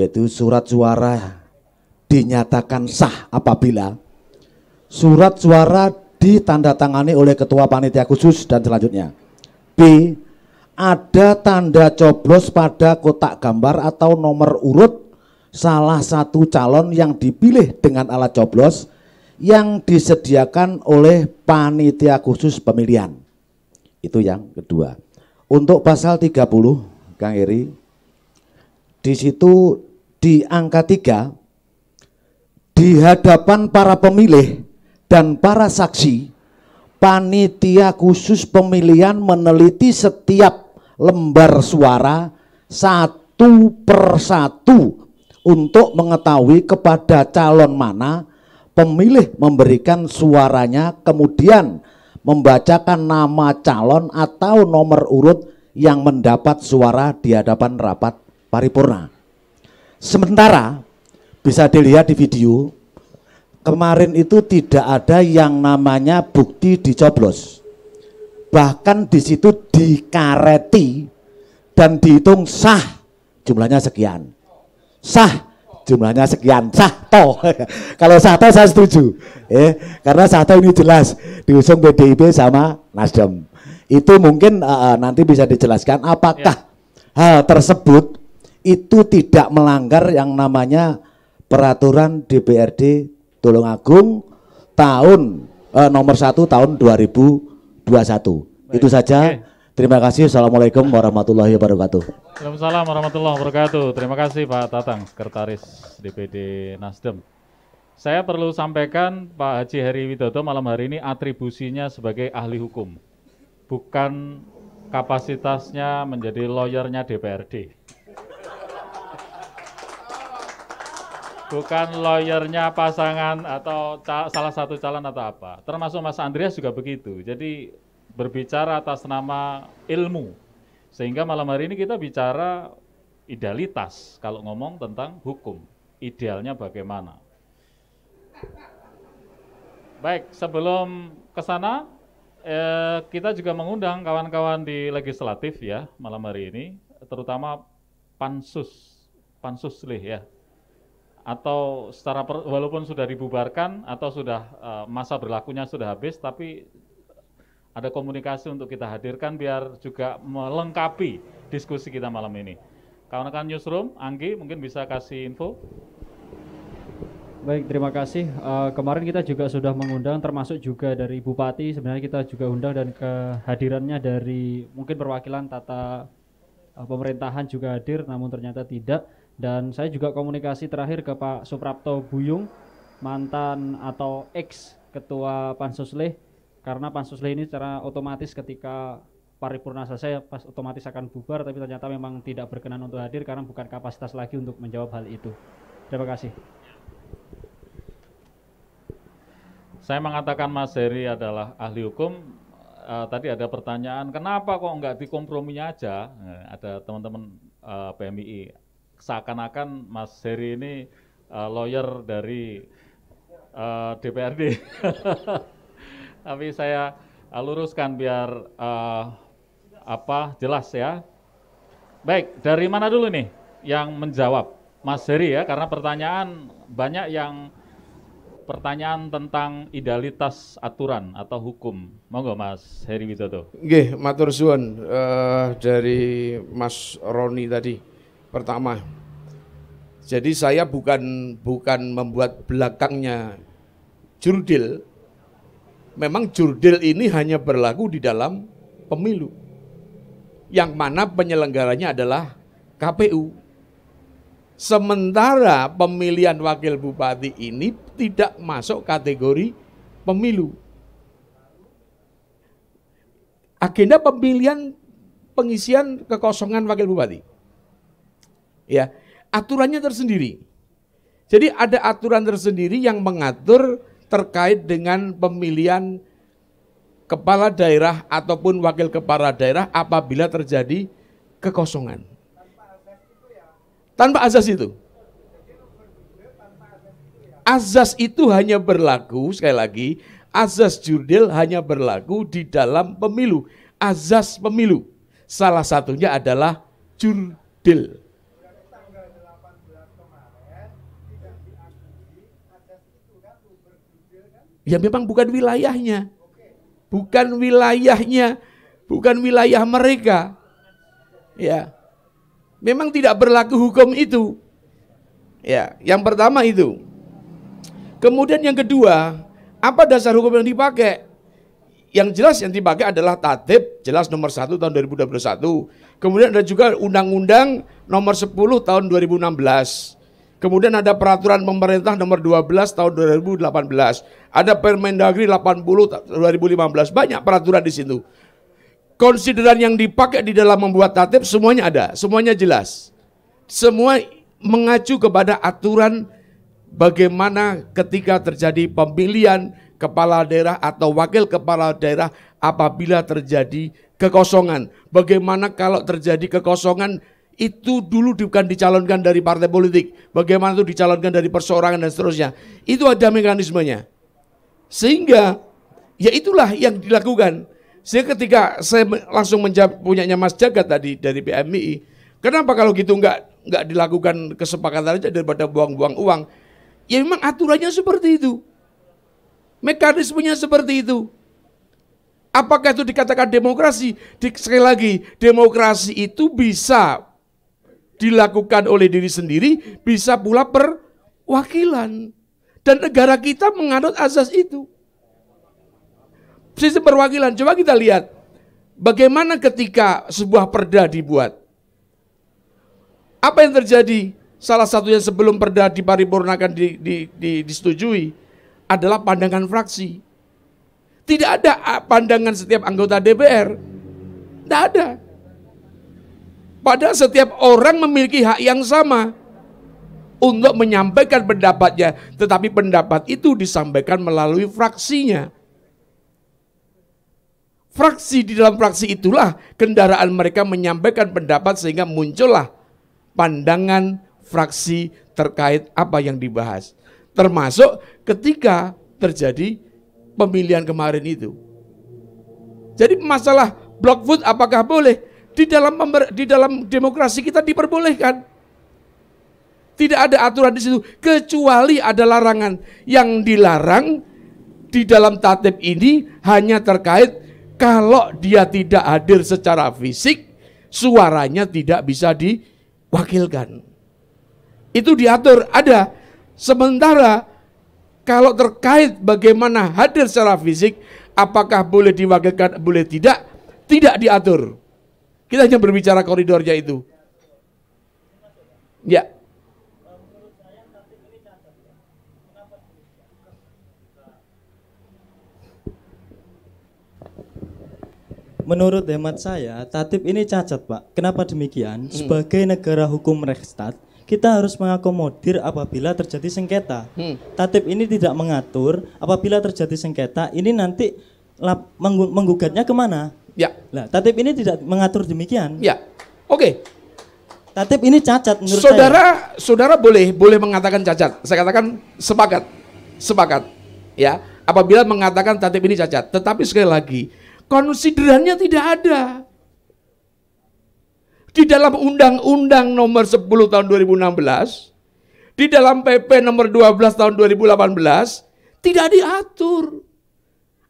yaitu surat suara dinyatakan sah apabila surat suara ditandatangani oleh ketua panitia khusus dan selanjutnya. B. Ada tanda coblos pada kotak gambar atau nomor urut salah satu calon yang dipilih dengan alat coblos yang disediakan oleh panitia khusus pemilihan. Itu yang kedua. Untuk pasal 30, Kang Eri, di situ di angka 3, di hadapan para pemilih dan para saksi, panitia khusus pemilihan meneliti setiap lembar suara satu per satu untuk mengetahui kepada calon mana pemilih memberikan suaranya kemudian membacakan nama calon atau nomor urut yang mendapat suara di hadapan rapat paripurna. Sementara bisa dilihat di video kemarin itu tidak ada yang namanya bukti dicoblos. Bahkan di situ dikareti dan dihitung sah jumlahnya sekian. Sah jumlahnya sekian sahto kalau sahto saya setuju eh karena sahto ini jelas diusung PDIP sama Nasdem itu mungkin uh, nanti bisa dijelaskan apakah ya. hal tersebut itu tidak melanggar yang namanya peraturan DPRD Tulungagung tahun uh, nomor satu tahun 2021 Baik. itu saja okay. Terima kasih. Assalamualaikum warahmatullahi wabarakatuh. Waalaikumsalam warahmatullahi wabarakatuh. Terima kasih Pak Tatang, Sekretaris DPD Nasdem. Saya perlu sampaikan Pak Haji Heri Widodo malam hari ini atribusinya sebagai ahli hukum, bukan kapasitasnya menjadi lawyernya DPRD. Bukan lawyernya pasangan atau salah satu calon atau apa. Termasuk Mas Andreas juga begitu. Jadi berbicara atas nama ilmu. Sehingga malam hari ini kita bicara idealitas kalau ngomong tentang hukum. Idealnya bagaimana? Baik, sebelum ke sana eh, kita juga mengundang kawan-kawan di legislatif ya malam hari ini, terutama pansus, pansuslih ya. Atau secara per, walaupun sudah dibubarkan atau sudah eh, masa berlakunya sudah habis tapi ada komunikasi untuk kita hadirkan biar juga melengkapi diskusi kita malam ini. Kawan-kawan newsroom, Anggi mungkin bisa kasih info. Baik, terima kasih. Uh, kemarin kita juga sudah mengundang, termasuk juga dari Bupati. Sebenarnya kita juga undang dan kehadirannya dari mungkin perwakilan tata uh, pemerintahan juga hadir, namun ternyata tidak. Dan saya juga komunikasi terakhir ke Pak Suprapto Buyung, mantan atau ex Ketua Pansusleh karena pansus ini secara otomatis ketika paripurna selesai pas otomatis akan bubar tapi ternyata memang tidak berkenan untuk hadir karena bukan kapasitas lagi untuk menjawab hal itu. Terima kasih. Saya mengatakan Mas Heri adalah ahli hukum. Uh, tadi ada pertanyaan, kenapa kok nggak dikompromi aja? Nah, ada teman-teman uh, eh, PMII seakan-akan Mas Heri ini uh, lawyer dari uh, DPRD. tapi saya eh, luruskan biar uh, apa jelas ya. Baik, dari mana dulu nih yang menjawab? Mas Heri ya, karena pertanyaan banyak yang pertanyaan tentang idealitas aturan atau hukum. Monggo Mas Heri Widodo. Nggih, matur suwun uh, dari Mas Roni tadi. Pertama, jadi saya bukan bukan membuat belakangnya jurdil memang jurdil ini hanya berlaku di dalam pemilu. Yang mana penyelenggaranya adalah KPU. Sementara pemilihan wakil bupati ini tidak masuk kategori pemilu. Agenda pemilihan pengisian kekosongan wakil bupati. Ya, aturannya tersendiri. Jadi ada aturan tersendiri yang mengatur terkait dengan pemilihan kepala daerah ataupun wakil kepala daerah apabila terjadi kekosongan. Tanpa azas itu. Azas itu hanya berlaku, sekali lagi, azas jurdil hanya berlaku di dalam pemilu. Azas pemilu. Salah satunya adalah jurdil. Ya memang bukan wilayahnya. Bukan wilayahnya, bukan wilayah mereka. Ya. Memang tidak berlaku hukum itu. Ya, yang pertama itu. Kemudian yang kedua, apa dasar hukum yang dipakai? Yang jelas yang dipakai adalah tatib, jelas nomor 1 tahun 2021. Kemudian ada juga undang-undang nomor 10 tahun 2016. Kemudian ada peraturan pemerintah nomor 12 tahun 2018. Ada Permendagri 80 Tahun 2015. Banyak peraturan di situ. Konsideran yang dipakai di dalam membuat tatib semuanya ada, semuanya jelas. Semua mengacu kepada aturan bagaimana ketika terjadi pemilihan kepala daerah atau wakil kepala daerah apabila terjadi kekosongan. Bagaimana kalau terjadi kekosongan itu dulu bukan dicalonkan dari partai politik. Bagaimana itu dicalonkan dari perseorangan dan seterusnya. Itu ada mekanismenya. Sehingga ya itulah yang dilakukan. Sehingga ketika saya langsung menjawab punyanya Mas Jagat tadi dari PMI, kenapa kalau gitu nggak nggak dilakukan kesepakatan aja daripada buang-buang uang? Ya memang aturannya seperti itu. Mekanismenya seperti itu. Apakah itu dikatakan demokrasi? Sekali lagi, demokrasi itu bisa dilakukan oleh diri sendiri, bisa pula perwakilan. Dan negara kita menganut azas itu. Sistem perwakilan. Coba kita lihat. Bagaimana ketika sebuah perda dibuat? Apa yang terjadi? Salah satunya sebelum perda diparipurnakan di, di, di, disetujui adalah pandangan fraksi. Tidak ada ah, pandangan setiap anggota DPR. Tidak ada. Padahal setiap orang memiliki hak yang sama untuk menyampaikan pendapatnya, tetapi pendapat itu disampaikan melalui fraksinya. Fraksi di dalam fraksi itulah kendaraan mereka menyampaikan pendapat sehingga muncullah pandangan fraksi terkait apa yang dibahas. Termasuk ketika terjadi pemilihan kemarin itu. Jadi masalah block vote apakah boleh? di dalam pember, di dalam demokrasi kita diperbolehkan. Tidak ada aturan di situ kecuali ada larangan. Yang dilarang di dalam tatib ini hanya terkait kalau dia tidak hadir secara fisik, suaranya tidak bisa diwakilkan. Itu diatur ada. Sementara kalau terkait bagaimana hadir secara fisik, apakah boleh diwakilkan, boleh tidak, tidak diatur. Kita hanya berbicara koridornya itu. Ya. Menurut hemat saya, tatip ini cacat, Pak. Kenapa demikian? Hmm. Sebagai negara hukum rechtsstaat, kita harus mengakomodir apabila terjadi sengketa. Hmm. Tatip ini tidak mengatur apabila terjadi sengketa, ini nanti lap, menggugatnya kemana? Ya. Nah, tatib ini tidak mengatur demikian. Ya. Oke. Okay. Tatib ini cacat menurut saudara, saya. Saudara saudara boleh boleh mengatakan cacat. Saya katakan sepakat. Sepakat. Ya, apabila mengatakan tatib ini cacat, tetapi sekali lagi, konsiderannya tidak ada. Di dalam Undang-Undang Nomor 10 tahun 2016, di dalam PP Nomor 12 tahun 2018 tidak diatur.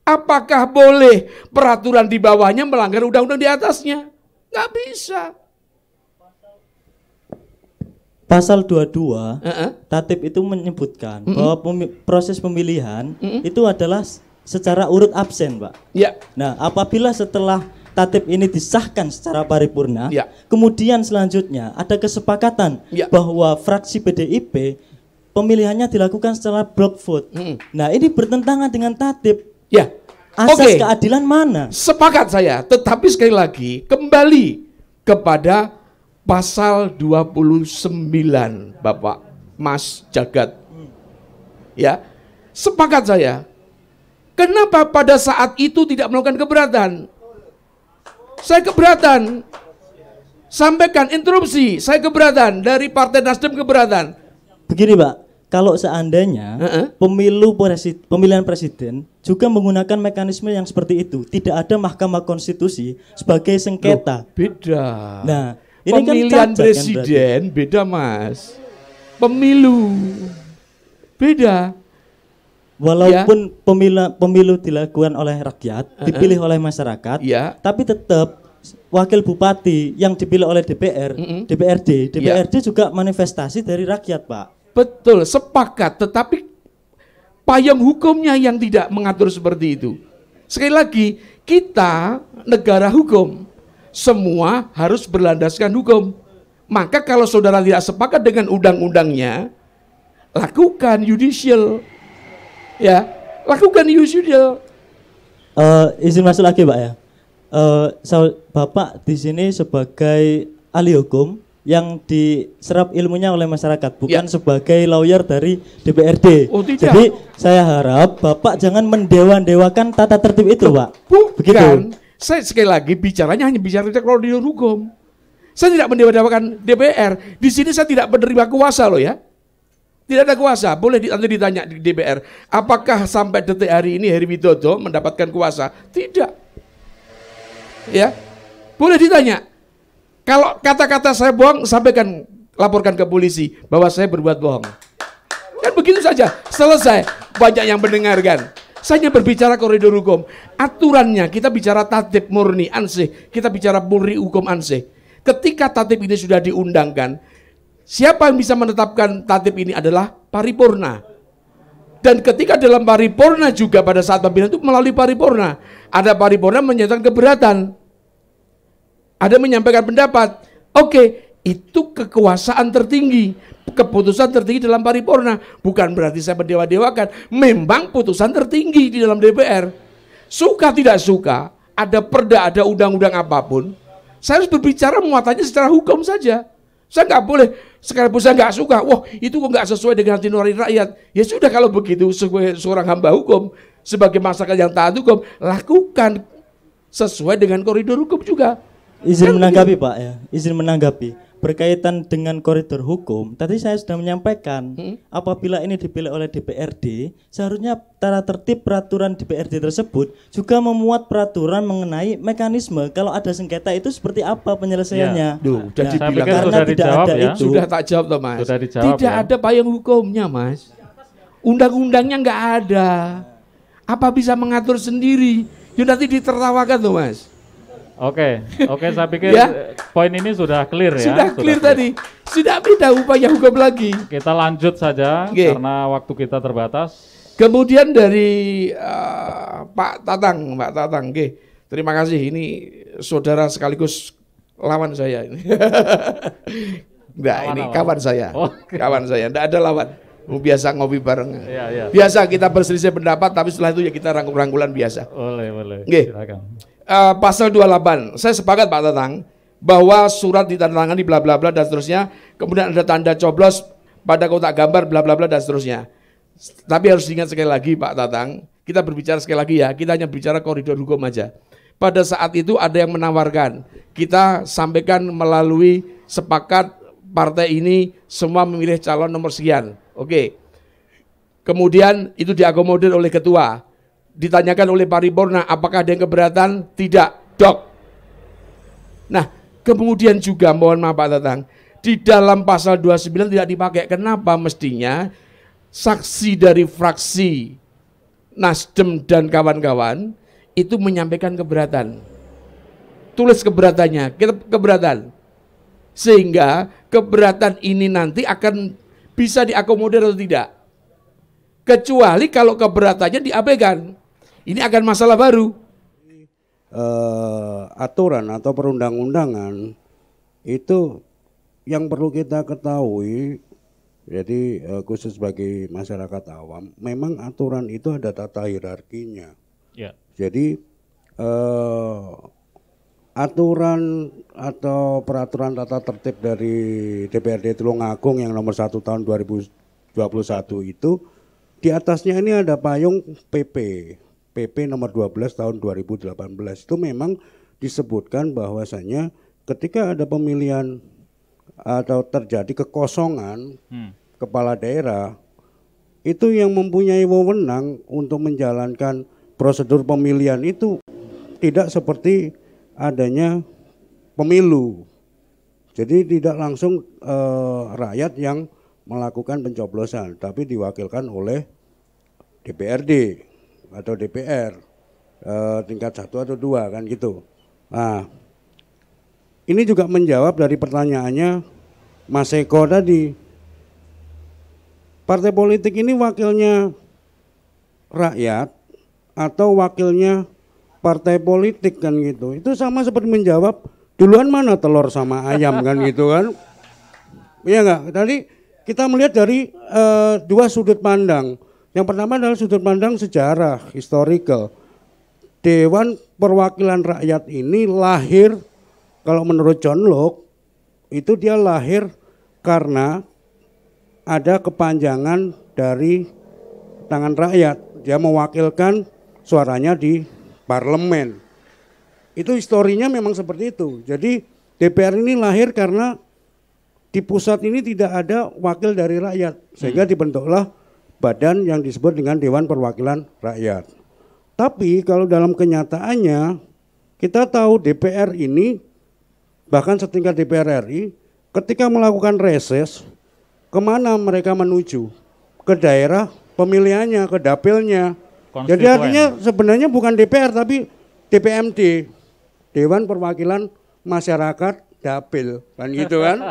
Apakah boleh peraturan di bawahnya melanggar undang-undang di atasnya? Nggak bisa. Pasal 22 uh -uh. tatip itu menyebutkan uh -uh. bahwa pemi proses pemilihan uh -uh. itu adalah secara urut absen, Pak. Ya. Yeah. Nah, apabila setelah tatip ini disahkan secara paripurna, yeah. kemudian selanjutnya ada kesepakatan yeah. bahwa fraksi PDIP pemilihannya dilakukan secara block vote. Uh -uh. Nah, ini bertentangan dengan tatip. Ya, Asas okay. keadilan mana? Sepakat saya, tetapi sekali lagi kembali kepada pasal 29 Bapak Mas Jagat. Ya. Sepakat saya. Kenapa pada saat itu tidak melakukan keberatan? Saya keberatan. Sampaikan interupsi, saya keberatan dari Partai Nasdem keberatan. Begini, Pak kalau seandainya pemilu pemilihan presiden juga menggunakan mekanisme yang seperti itu, tidak ada Mahkamah Konstitusi sebagai sengketa. Loh, beda. Nah, ini kan pemilihan kan presiden kan beda, Mas. Pemilu beda. Walaupun ya. pemilu pemilu dilakukan oleh rakyat, uh-uh. dipilih oleh masyarakat, ya. tapi tetap wakil bupati yang dipilih oleh DPR, mm-hmm. DPRD, DPRD yeah. juga manifestasi dari rakyat, Pak. Betul, sepakat. Tetapi payung hukumnya yang tidak mengatur seperti itu. Sekali lagi, kita negara hukum. Semua harus berlandaskan hukum. Maka kalau saudara tidak sepakat dengan undang-undangnya, lakukan judicial. Ya, lakukan judicial. Uh, izin masuk lagi, Pak ya. Uh, eh, so, Bapak di sini sebagai ahli hukum, yang diserap ilmunya oleh masyarakat, bukan ya. sebagai lawyer dari DPRD. Oh, Jadi saya harap Bapak jangan mendewan dewakan tata tertib itu, Loh, Pak. Bukan. Begitu. Saya sekali lagi bicaranya hanya bicara di hukum. Saya tidak mendewan dewakan DPR. Di sini saya tidak menerima kuasa loh ya. Tidak ada kuasa. Boleh nanti ditanya di DPR, apakah sampai detik hari ini Heri Widodo mendapatkan kuasa? Tidak. Ya. Boleh ditanya, kalau kata-kata saya bohong, sampaikan laporkan ke polisi bahwa saya berbuat bohong. Dan begitu saja, selesai. Banyak yang mendengarkan. Saya hanya berbicara koridor hukum. Aturannya kita bicara tatib murni ansih, kita bicara murni hukum ansih. Ketika tatib ini sudah diundangkan, siapa yang bisa menetapkan tatib ini adalah paripurna. Dan ketika dalam paripurna juga pada saat pemilihan itu melalui paripurna, ada paripurna menyatakan keberatan. Ada menyampaikan pendapat. Oke, itu kekuasaan tertinggi, keputusan tertinggi dalam paripurna. Bukan berarti saya berdewa dewakan Memang putusan tertinggi di dalam DPR. Suka tidak suka, ada perda, ada undang-undang apapun, saya harus berbicara muatannya secara hukum saja. Saya nggak boleh sekalipun saya nggak suka. Wah itu kok nggak sesuai dengan hati nurani rakyat. Ya sudah kalau begitu sebagai seorang hamba hukum, sebagai masyarakat yang taat hukum, lakukan sesuai dengan koridor hukum juga. Izin menanggapi Pak ya, izin menanggapi. Berkaitan dengan koridor hukum, tadi saya sudah menyampaikan hmm? apabila ini dipilih oleh DPRD, seharusnya tata tertib peraturan DPRD tersebut juga memuat peraturan mengenai mekanisme kalau ada sengketa itu seperti apa penyelesaiannya. Ya. Duh, nah, jadi nah, saya karena tidak ada ya? itu. Sudah tak jawab toh, Mas. Sudah dijawab, tidak ya? ada payung hukumnya, Mas. Undang-undangnya nggak ada. Apa bisa mengatur sendiri? Ya nanti ditertawakan tuh, Mas. Oke, okay, oke okay, saya pikir ya. poin ini sudah clear ya. Sudah clear sudah tadi. Clear. Sudah tidak upaya hukum lagi. Kita lanjut saja okay. karena waktu kita terbatas. Kemudian dari uh, Pak Tatang, Pak Tatang, oke. Okay. Terima kasih ini saudara sekaligus lawan saya ini. Enggak, ini lawan. kawan saya. okay. Kawan saya, enggak ada lawan. Biasa ngopi bareng. Yeah, yeah. Biasa kita berselisih pendapat tapi setelah itu ya kita rangkul-rangkulan biasa. Boleh, boleh. Oke. Okay. Silakan uh, pasal 28. Saya sepakat Pak Tatang bahwa surat ditandatangani bla bla bla dan seterusnya, kemudian ada tanda coblos pada kotak gambar bla bla bla dan seterusnya. Tapi harus diingat sekali lagi Pak Tatang, kita berbicara sekali lagi ya, kita hanya bicara koridor hukum aja. Pada saat itu ada yang menawarkan, kita sampaikan melalui sepakat partai ini semua memilih calon nomor sekian. Oke. Kemudian itu diakomodir oleh ketua ditanyakan oleh paripurna apakah ada yang keberatan? Tidak, dok. Nah, kemudian juga mohon maaf Pak Tatang, di dalam pasal 29 tidak dipakai. Kenapa mestinya saksi dari fraksi Nasdem dan kawan-kawan itu menyampaikan keberatan. Tulis keberatannya, kita keberatan. Sehingga keberatan ini nanti akan bisa diakomodir atau tidak. Kecuali kalau keberatannya diabaikan ini akan masalah baru. Uh, aturan atau perundang-undangan itu yang perlu kita ketahui jadi uh, khusus bagi masyarakat awam memang aturan itu ada tata hierarkinya yeah. jadi uh, aturan atau peraturan tata tertib dari DPRD Tulungagung yang nomor satu tahun 2021 itu di atasnya ini ada payung PP PP nomor 12 tahun 2018 itu memang disebutkan bahwasanya ketika ada pemilihan atau terjadi kekosongan hmm. kepala daerah itu yang mempunyai wewenang untuk menjalankan prosedur pemilihan itu tidak seperti adanya pemilu. Jadi tidak langsung e, rakyat yang melakukan pencoblosan, tapi diwakilkan oleh DPRD atau DPR eh, tingkat satu atau dua kan gitu. Nah, ini juga menjawab dari pertanyaannya Mas Eko tadi. Partai politik ini wakilnya rakyat atau wakilnya partai politik kan gitu. Itu sama seperti menjawab duluan mana telur sama ayam kan gitu kan. Iya enggak? Tadi kita melihat dari uh, dua sudut pandang yang pertama adalah sudut pandang sejarah, historical. Dewan Perwakilan Rakyat ini lahir, kalau menurut John Locke, itu dia lahir karena ada kepanjangan dari tangan rakyat. Dia mewakilkan suaranya di parlemen. Itu historinya memang seperti itu. Jadi DPR ini lahir karena di pusat ini tidak ada wakil dari rakyat. Sehingga hmm. dibentuklah badan yang disebut dengan Dewan Perwakilan Rakyat. Tapi kalau dalam kenyataannya kita tahu DPR ini bahkan setingkat DPR RI ketika melakukan reses kemana mereka menuju ke daerah pemilihannya ke dapilnya jadi artinya sebenarnya bukan DPR tapi DPMD Dewan Perwakilan Masyarakat dapil kan gitu kan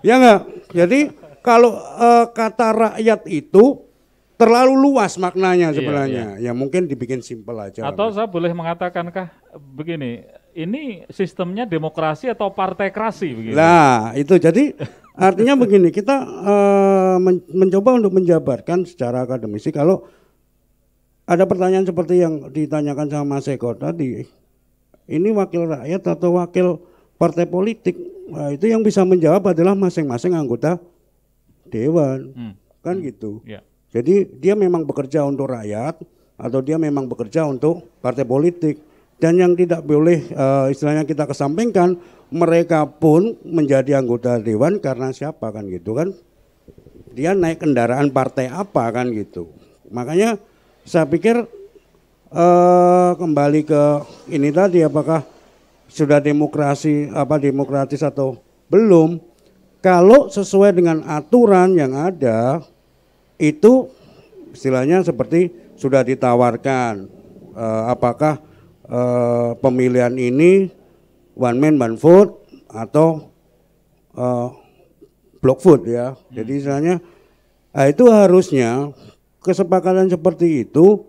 ya enggak jadi kalau uh, kata rakyat itu terlalu luas maknanya iya, sebenarnya. Iya, iya. Ya mungkin dibikin simpel aja. Atau saya boleh mengatakankah begini, ini sistemnya demokrasi atau partekrasi begini? Nah, itu jadi artinya begini, kita uh, men mencoba untuk menjabarkan secara akademisi kalau ada pertanyaan seperti yang ditanyakan sama Mas Eko tadi, ini wakil rakyat atau wakil partai politik, nah, itu yang bisa menjawab adalah masing-masing anggota dewan. Hmm. Kan hmm. gitu. Yeah. Jadi dia memang bekerja untuk rakyat atau dia memang bekerja untuk partai politik. Dan yang tidak boleh uh, istilahnya kita kesampingkan, mereka pun menjadi anggota dewan karena siapa kan gitu kan. Dia naik kendaraan partai apa kan gitu. Makanya saya pikir uh, kembali ke ini tadi apakah sudah demokrasi apa demokratis atau belum kalau sesuai dengan aturan yang ada itu istilahnya seperti sudah ditawarkan uh, apakah uh, pemilihan ini one man one vote atau uh, block vote ya. Hmm. Jadi istilahnya nah itu harusnya kesepakatan seperti itu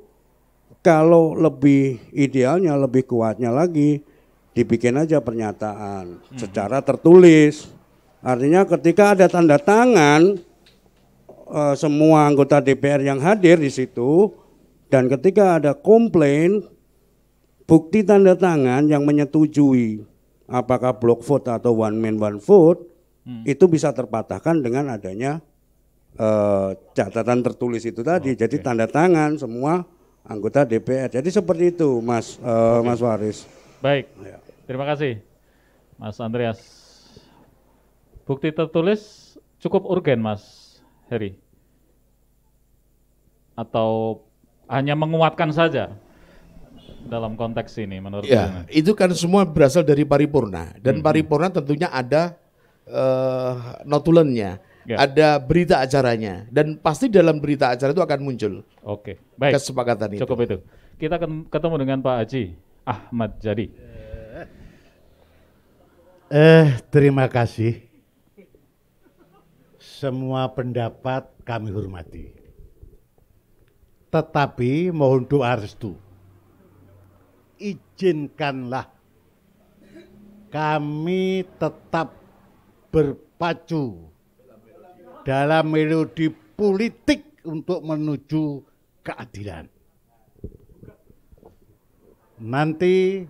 kalau lebih idealnya lebih kuatnya lagi dibikin aja pernyataan hmm. secara tertulis. Artinya ketika ada tanda tangan uh, semua anggota DPR yang hadir di situ dan ketika ada komplain bukti tanda tangan yang menyetujui apakah block vote atau one man one vote hmm. itu bisa terpatahkan dengan adanya uh, catatan tertulis itu tadi. Okay. Jadi tanda tangan semua anggota DPR. Jadi seperti itu, Mas uh, eh, okay. Mas Waris. Baik. Ya. Terima kasih, Mas Andreas. Bukti tertulis cukup urgen, Mas Heri? Atau hanya menguatkan saja dalam konteks ini menurut ya, itu kan semua berasal dari paripurna dan hmm. paripurna tentunya ada uh, notulennya Ya. ada berita acaranya dan pasti dalam berita acara itu akan muncul. Oke, baik. Kesepakatan itu. Cukup itu. Kita akan ketemu dengan Pak Haji Ahmad Jadi. Eh, terima kasih. Semua pendapat kami hormati. Tetapi mohon doa restu. Izinkanlah kami tetap berpacu dalam melodi politik untuk menuju keadilan. Nanti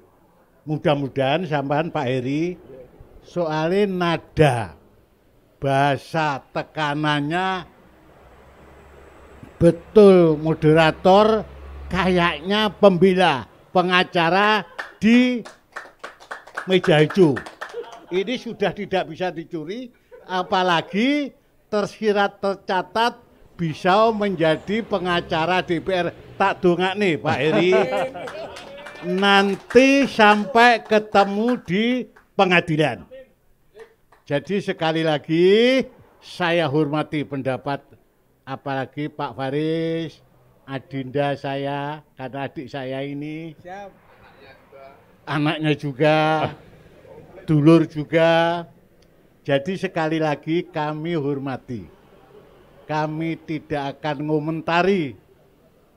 mudah-mudahan sampean Pak Heri soalnya nada bahasa tekanannya betul moderator kayaknya pembela pengacara di meja hijau ini sudah tidak bisa dicuri apalagi tersirat tercatat bisa menjadi pengacara DPR tak dongak nih Pak Eri nanti sampai ketemu di pengadilan jadi sekali lagi saya hormati pendapat apalagi Pak Faris, adinda saya, karena adik saya ini. Siap. Anaknya juga, dulur juga. Jadi sekali lagi kami hormati. Kami tidak akan ngomentari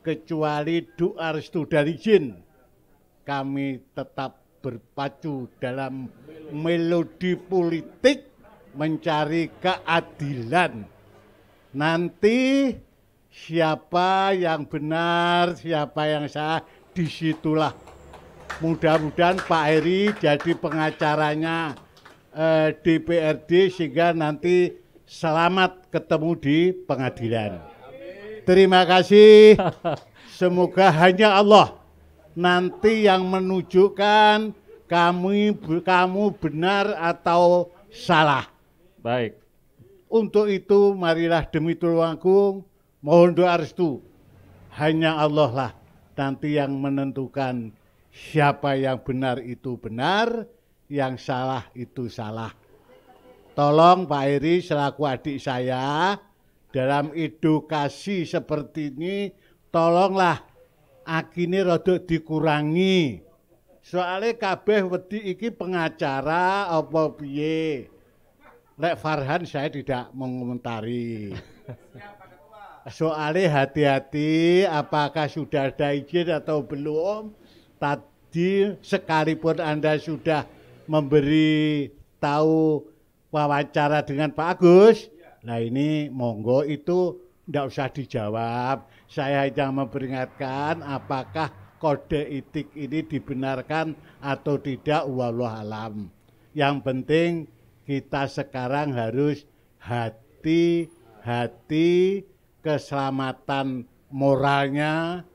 kecuali doa restu dari jin. Kami tetap berpacu dalam melodi politik mencari keadilan. Nanti siapa yang benar, siapa yang salah, disitulah. Mudah-mudahan Pak Eri jadi pengacaranya eh, DPRD sehingga nanti selamat ketemu di pengadilan. Terima kasih. Semoga hanya Allah nanti yang menunjukkan kami kamu benar atau salah. Baik. Untuk itu marilah demi tulung mohon doa restu. Hanya Allah lah nanti yang menentukan siapa yang benar itu benar, yang salah itu salah. Tolong Pak Eri selaku adik saya dalam edukasi seperti ini tolonglah akini rodok dikurangi Soale kabeh wedi iki pengacara apa piye? Lek Farhan saya tidak mengomentari. Soale hati-hati apakah sudah ada izin atau belum. Tadi sekalipun Anda sudah memberi tahu wawancara dengan Pak Agus, nah ini monggo itu tidak usah dijawab. Saya hanya memperingatkan apakah kode etik ini dibenarkan atau tidak walau alam. Yang penting kita sekarang harus hati-hati keselamatan moralnya,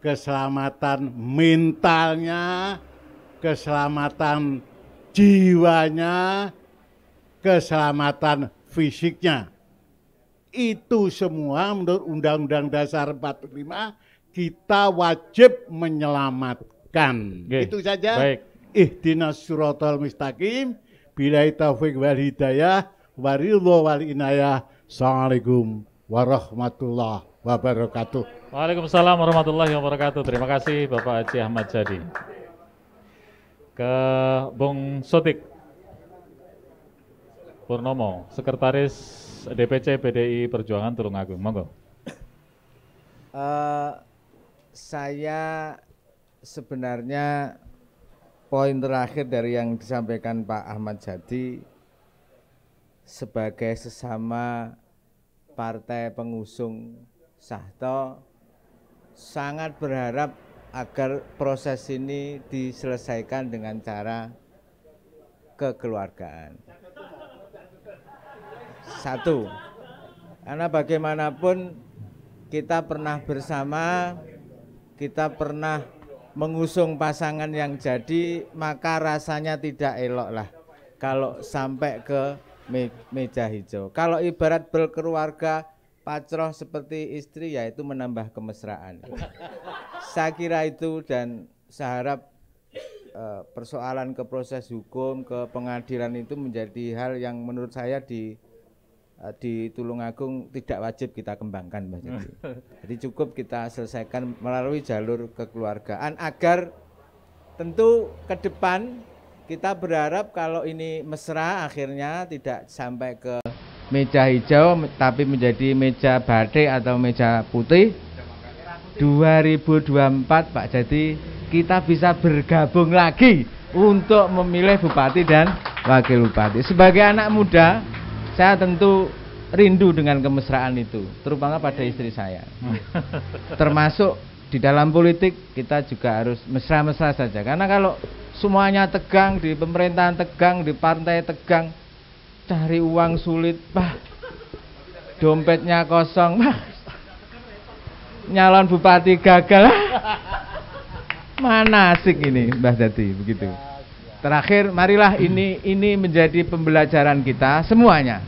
keselamatan mentalnya, keselamatan jiwanya, keselamatan fisiknya. Itu semua menurut Undang-Undang Dasar 45 kita wajib menyelamatkan. Okay. Itu saja. Baik. Ihdinas suratul mustaqim. Bila taufik wal hidayah. Warilu wal inayah. Assalamualaikum warahmatullahi wabarakatuh. Waalaikumsalam warahmatullahi wabarakatuh. Terima kasih Bapak Haji Ahmad Jadi. Ke Bung Sotik Purnomo, Sekretaris DPC PDI Perjuangan Tulungagung. Monggo. Uh, saya sebenarnya poin terakhir dari yang disampaikan Pak Ahmad Jati sebagai sesama partai pengusung Sahto sangat berharap agar proses ini diselesaikan dengan cara kekeluargaan. Satu, karena bagaimanapun kita pernah bersama kita pernah mengusung pasangan yang jadi maka rasanya tidak elok lah kalau sampai ke me meja hijau kalau ibarat berkeluarga patroh seperti istri yaitu menambah kemesraan saya kira itu dan saya harap eh, persoalan ke proses hukum ke pengadilan itu menjadi hal yang menurut saya di Eh, di Tulungagung tidak wajib kita kembangkan Mbak Jadi. Jadi cukup kita selesaikan melalui jalur kekeluargaan agar tentu ke depan kita berharap kalau ini mesra akhirnya tidak sampai ke meja hijau tapi menjadi meja batik atau meja putih 2024 Pak Jadi kita bisa bergabung lagi untuk memilih bupati dan wakil bupati sebagai anak muda saya tentu rindu dengan kemesraan itu, terutama pada istri saya. Termasuk di dalam politik kita juga harus mesra-mesra saja, karena kalau semuanya tegang di pemerintahan tegang di partai tegang, cari uang sulit, bah, dompetnya kosong, bah, nyalon bupati gagal, mana asik ini Mbah Jati begitu. Terakhir, marilah ini ini menjadi pembelajaran kita semuanya.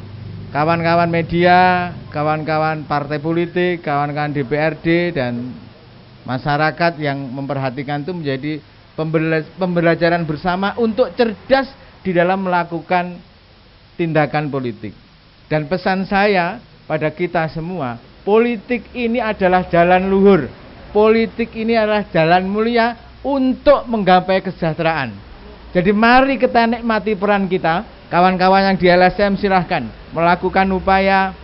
Kawan-kawan media, kawan-kawan partai politik, kawan-kawan DPRD dan masyarakat yang memperhatikan itu menjadi pembelajaran bersama untuk cerdas di dalam melakukan tindakan politik. Dan pesan saya pada kita semua, politik ini adalah jalan luhur. Politik ini adalah jalan mulia untuk menggapai kesejahteraan. Jadi mari kita nikmati peran kita. Kawan-kawan yang di LSM silahkan melakukan upaya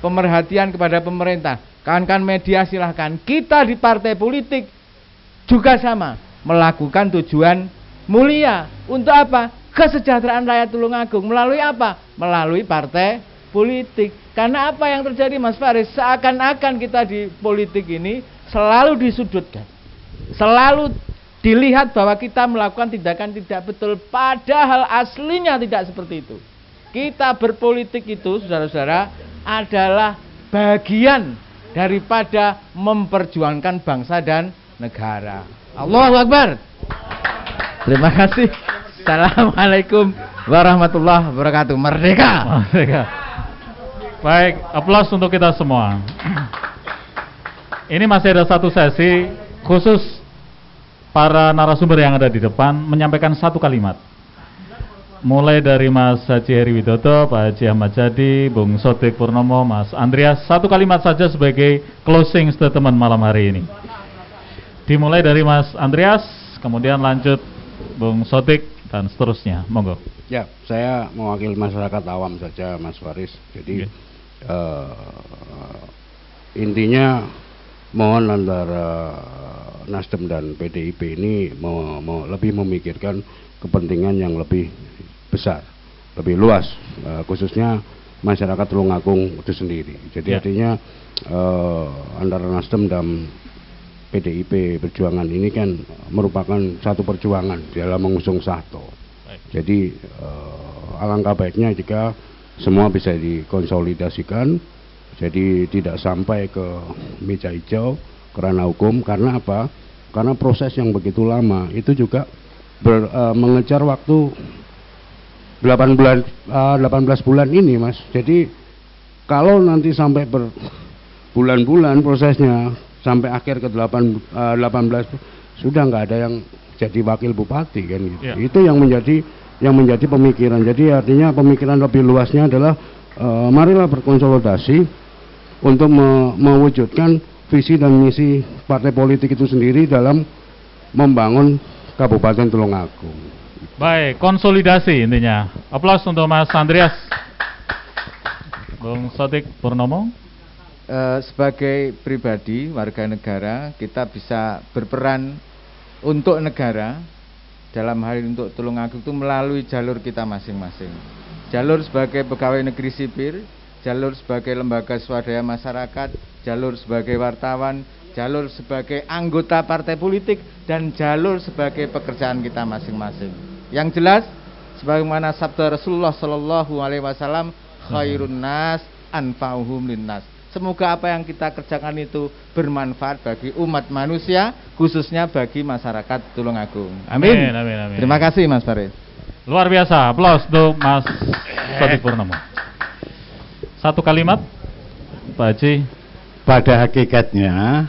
pemerhatian kepada pemerintah. Kawan-kawan media silahkan. Kita di partai politik juga sama. Melakukan tujuan mulia. Untuk apa? Kesejahteraan rakyat Tulungagung. Melalui apa? Melalui partai politik. Karena apa yang terjadi Mas Faris? Seakan-akan kita di politik ini selalu disudutkan. Selalu dilihat bahwa kita melakukan tindakan tidak betul padahal aslinya tidak seperti itu. Kita berpolitik itu saudara-saudara adalah bagian daripada memperjuangkan bangsa dan negara. Allahu Akbar. Terima kasih. Assalamualaikum warahmatullahi wabarakatuh. Merdeka. Merdeka. Baik, aplaus untuk kita semua. Ini masih ada satu sesi khusus para narasumber yang ada di depan menyampaikan satu kalimat. Mulai dari Mas Haji Heri Widodo, Pak Haji Ahmad Jadi, Bung Sotik Purnomo, Mas Andreas, satu kalimat saja sebagai closing statement malam hari ini. Dimulai dari Mas Andreas, kemudian lanjut Bung Sotik dan seterusnya. Monggo. Ya, saya mewakili masyarakat awam saja, Mas Waris. Jadi okay. uh, eh, intinya mohon antara Nasdem dan PDIP ini mau, mau lebih memikirkan kepentingan yang lebih besar, lebih luas, uh, khususnya masyarakat Tulungagung itu sendiri. Jadi ya. artinya uh, antara Nasdem dan PDIP Perjuangan ini kan merupakan satu perjuangan dalam mengusung satu. Jadi uh, alangkah baiknya jika semua bisa dikonsolidasikan jadi tidak sampai ke meja hijau karena hukum karena apa? Karena proses yang begitu lama itu juga ber, uh, mengejar waktu 8 bulan uh, e, 18 bulan ini, Mas. Jadi kalau nanti sampai berbulan-bulan prosesnya sampai akhir ke 8 uh, 18 sudah nggak ada yang jadi wakil bupati kan gitu. Ya. Itu yang menjadi yang menjadi pemikiran. Jadi artinya pemikiran lebih luasnya adalah uh, marilah berkonsolidasi untuk me mewujudkan visi dan misi partai politik itu sendiri dalam membangun Kabupaten Tulungagung. Baik, konsolidasi intinya. Aplaus untuk Mas Andreas. Bung Sotik Purnomo. Uh, sebagai pribadi warga negara kita bisa berperan untuk negara dalam hal untuk Tulungagung itu melalui jalur kita masing-masing. Jalur sebagai pegawai negeri sipil, jalur sebagai lembaga swadaya masyarakat, jalur sebagai wartawan, jalur sebagai anggota partai politik, dan jalur sebagai pekerjaan kita masing-masing. Yang jelas, sebagaimana sabda Rasulullah Shallallahu Alaihi Wasallam, khairun nas anfa'uhum linnas. Semoga apa yang kita kerjakan itu bermanfaat bagi umat manusia, khususnya bagi masyarakat Tulungagung. Amin. Amin, amin, amin. Terima kasih Mas Farid. Luar biasa, aplaus untuk Mas Sodik Purnomo. Satu kalimat, Pak Haji. Pada hakikatnya,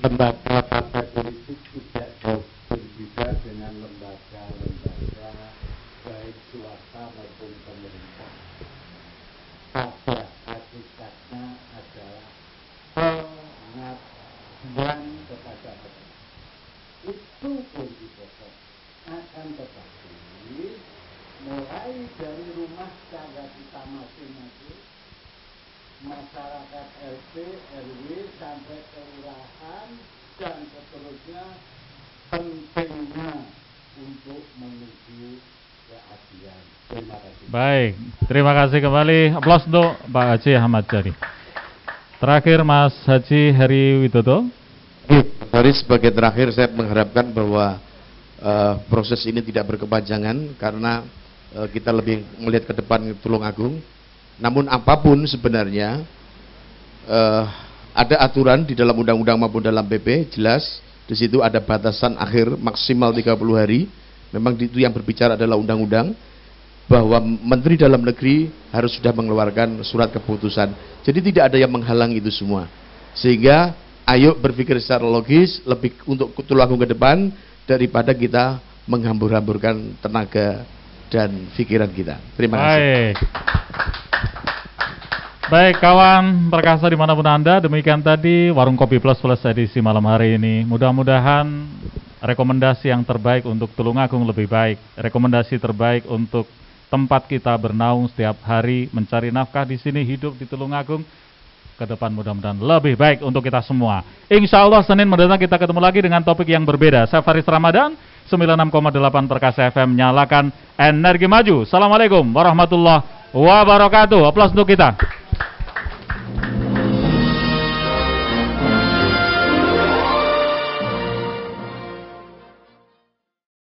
lembaga partai politik tidak jauh berbeda dengan lembaga-lembaga baik swasta maupun pemerintah. Pada hakikatnya adalah pengabdian kepada rakyat. Itu pun pokok. Akan tetapi mulai dari masyarakat RT, RW, sampai kelurahan dan seterusnya pentingnya untuk menuju keadilan. Terima kasih. Baik, terima kasih kembali. Aplaus untuk Pak Haji Ahmad Jari. Terakhir Mas Haji Heri Widodo. Hari sebagai terakhir saya mengharapkan bahwa uh, proses ini tidak berkepanjangan karena uh, kita lebih melihat ke depan Tulung Agung namun apapun sebenarnya uh, ada aturan di dalam undang-undang maupun dalam PP jelas di situ ada batasan akhir maksimal 30 hari. Memang itu yang berbicara adalah undang-undang bahwa menteri dalam negeri harus sudah mengeluarkan surat keputusan. Jadi tidak ada yang menghalang itu semua. Sehingga ayo berpikir secara logis lebih untuk tulang ke depan daripada kita menghambur-hamburkan tenaga dan pikiran kita. Terima Baik. kasih. Baik kawan perkasa dimanapun Anda, demikian tadi Warung Kopi Plus Plus edisi malam hari ini. Mudah-mudahan rekomendasi yang terbaik untuk Tulungagung lebih baik. Rekomendasi terbaik untuk tempat kita bernaung setiap hari, mencari nafkah di sini, hidup di Tulungagung. Ke depan mudah-mudahan lebih baik untuk kita semua. Insya Allah Senin mendatang kita ketemu lagi dengan topik yang berbeda. Saya Faris Ramadan, 96,8 Perkasa FM nyalakan energi maju. Assalamualaikum warahmatullahi wabarakatuh. Aplaus untuk kita.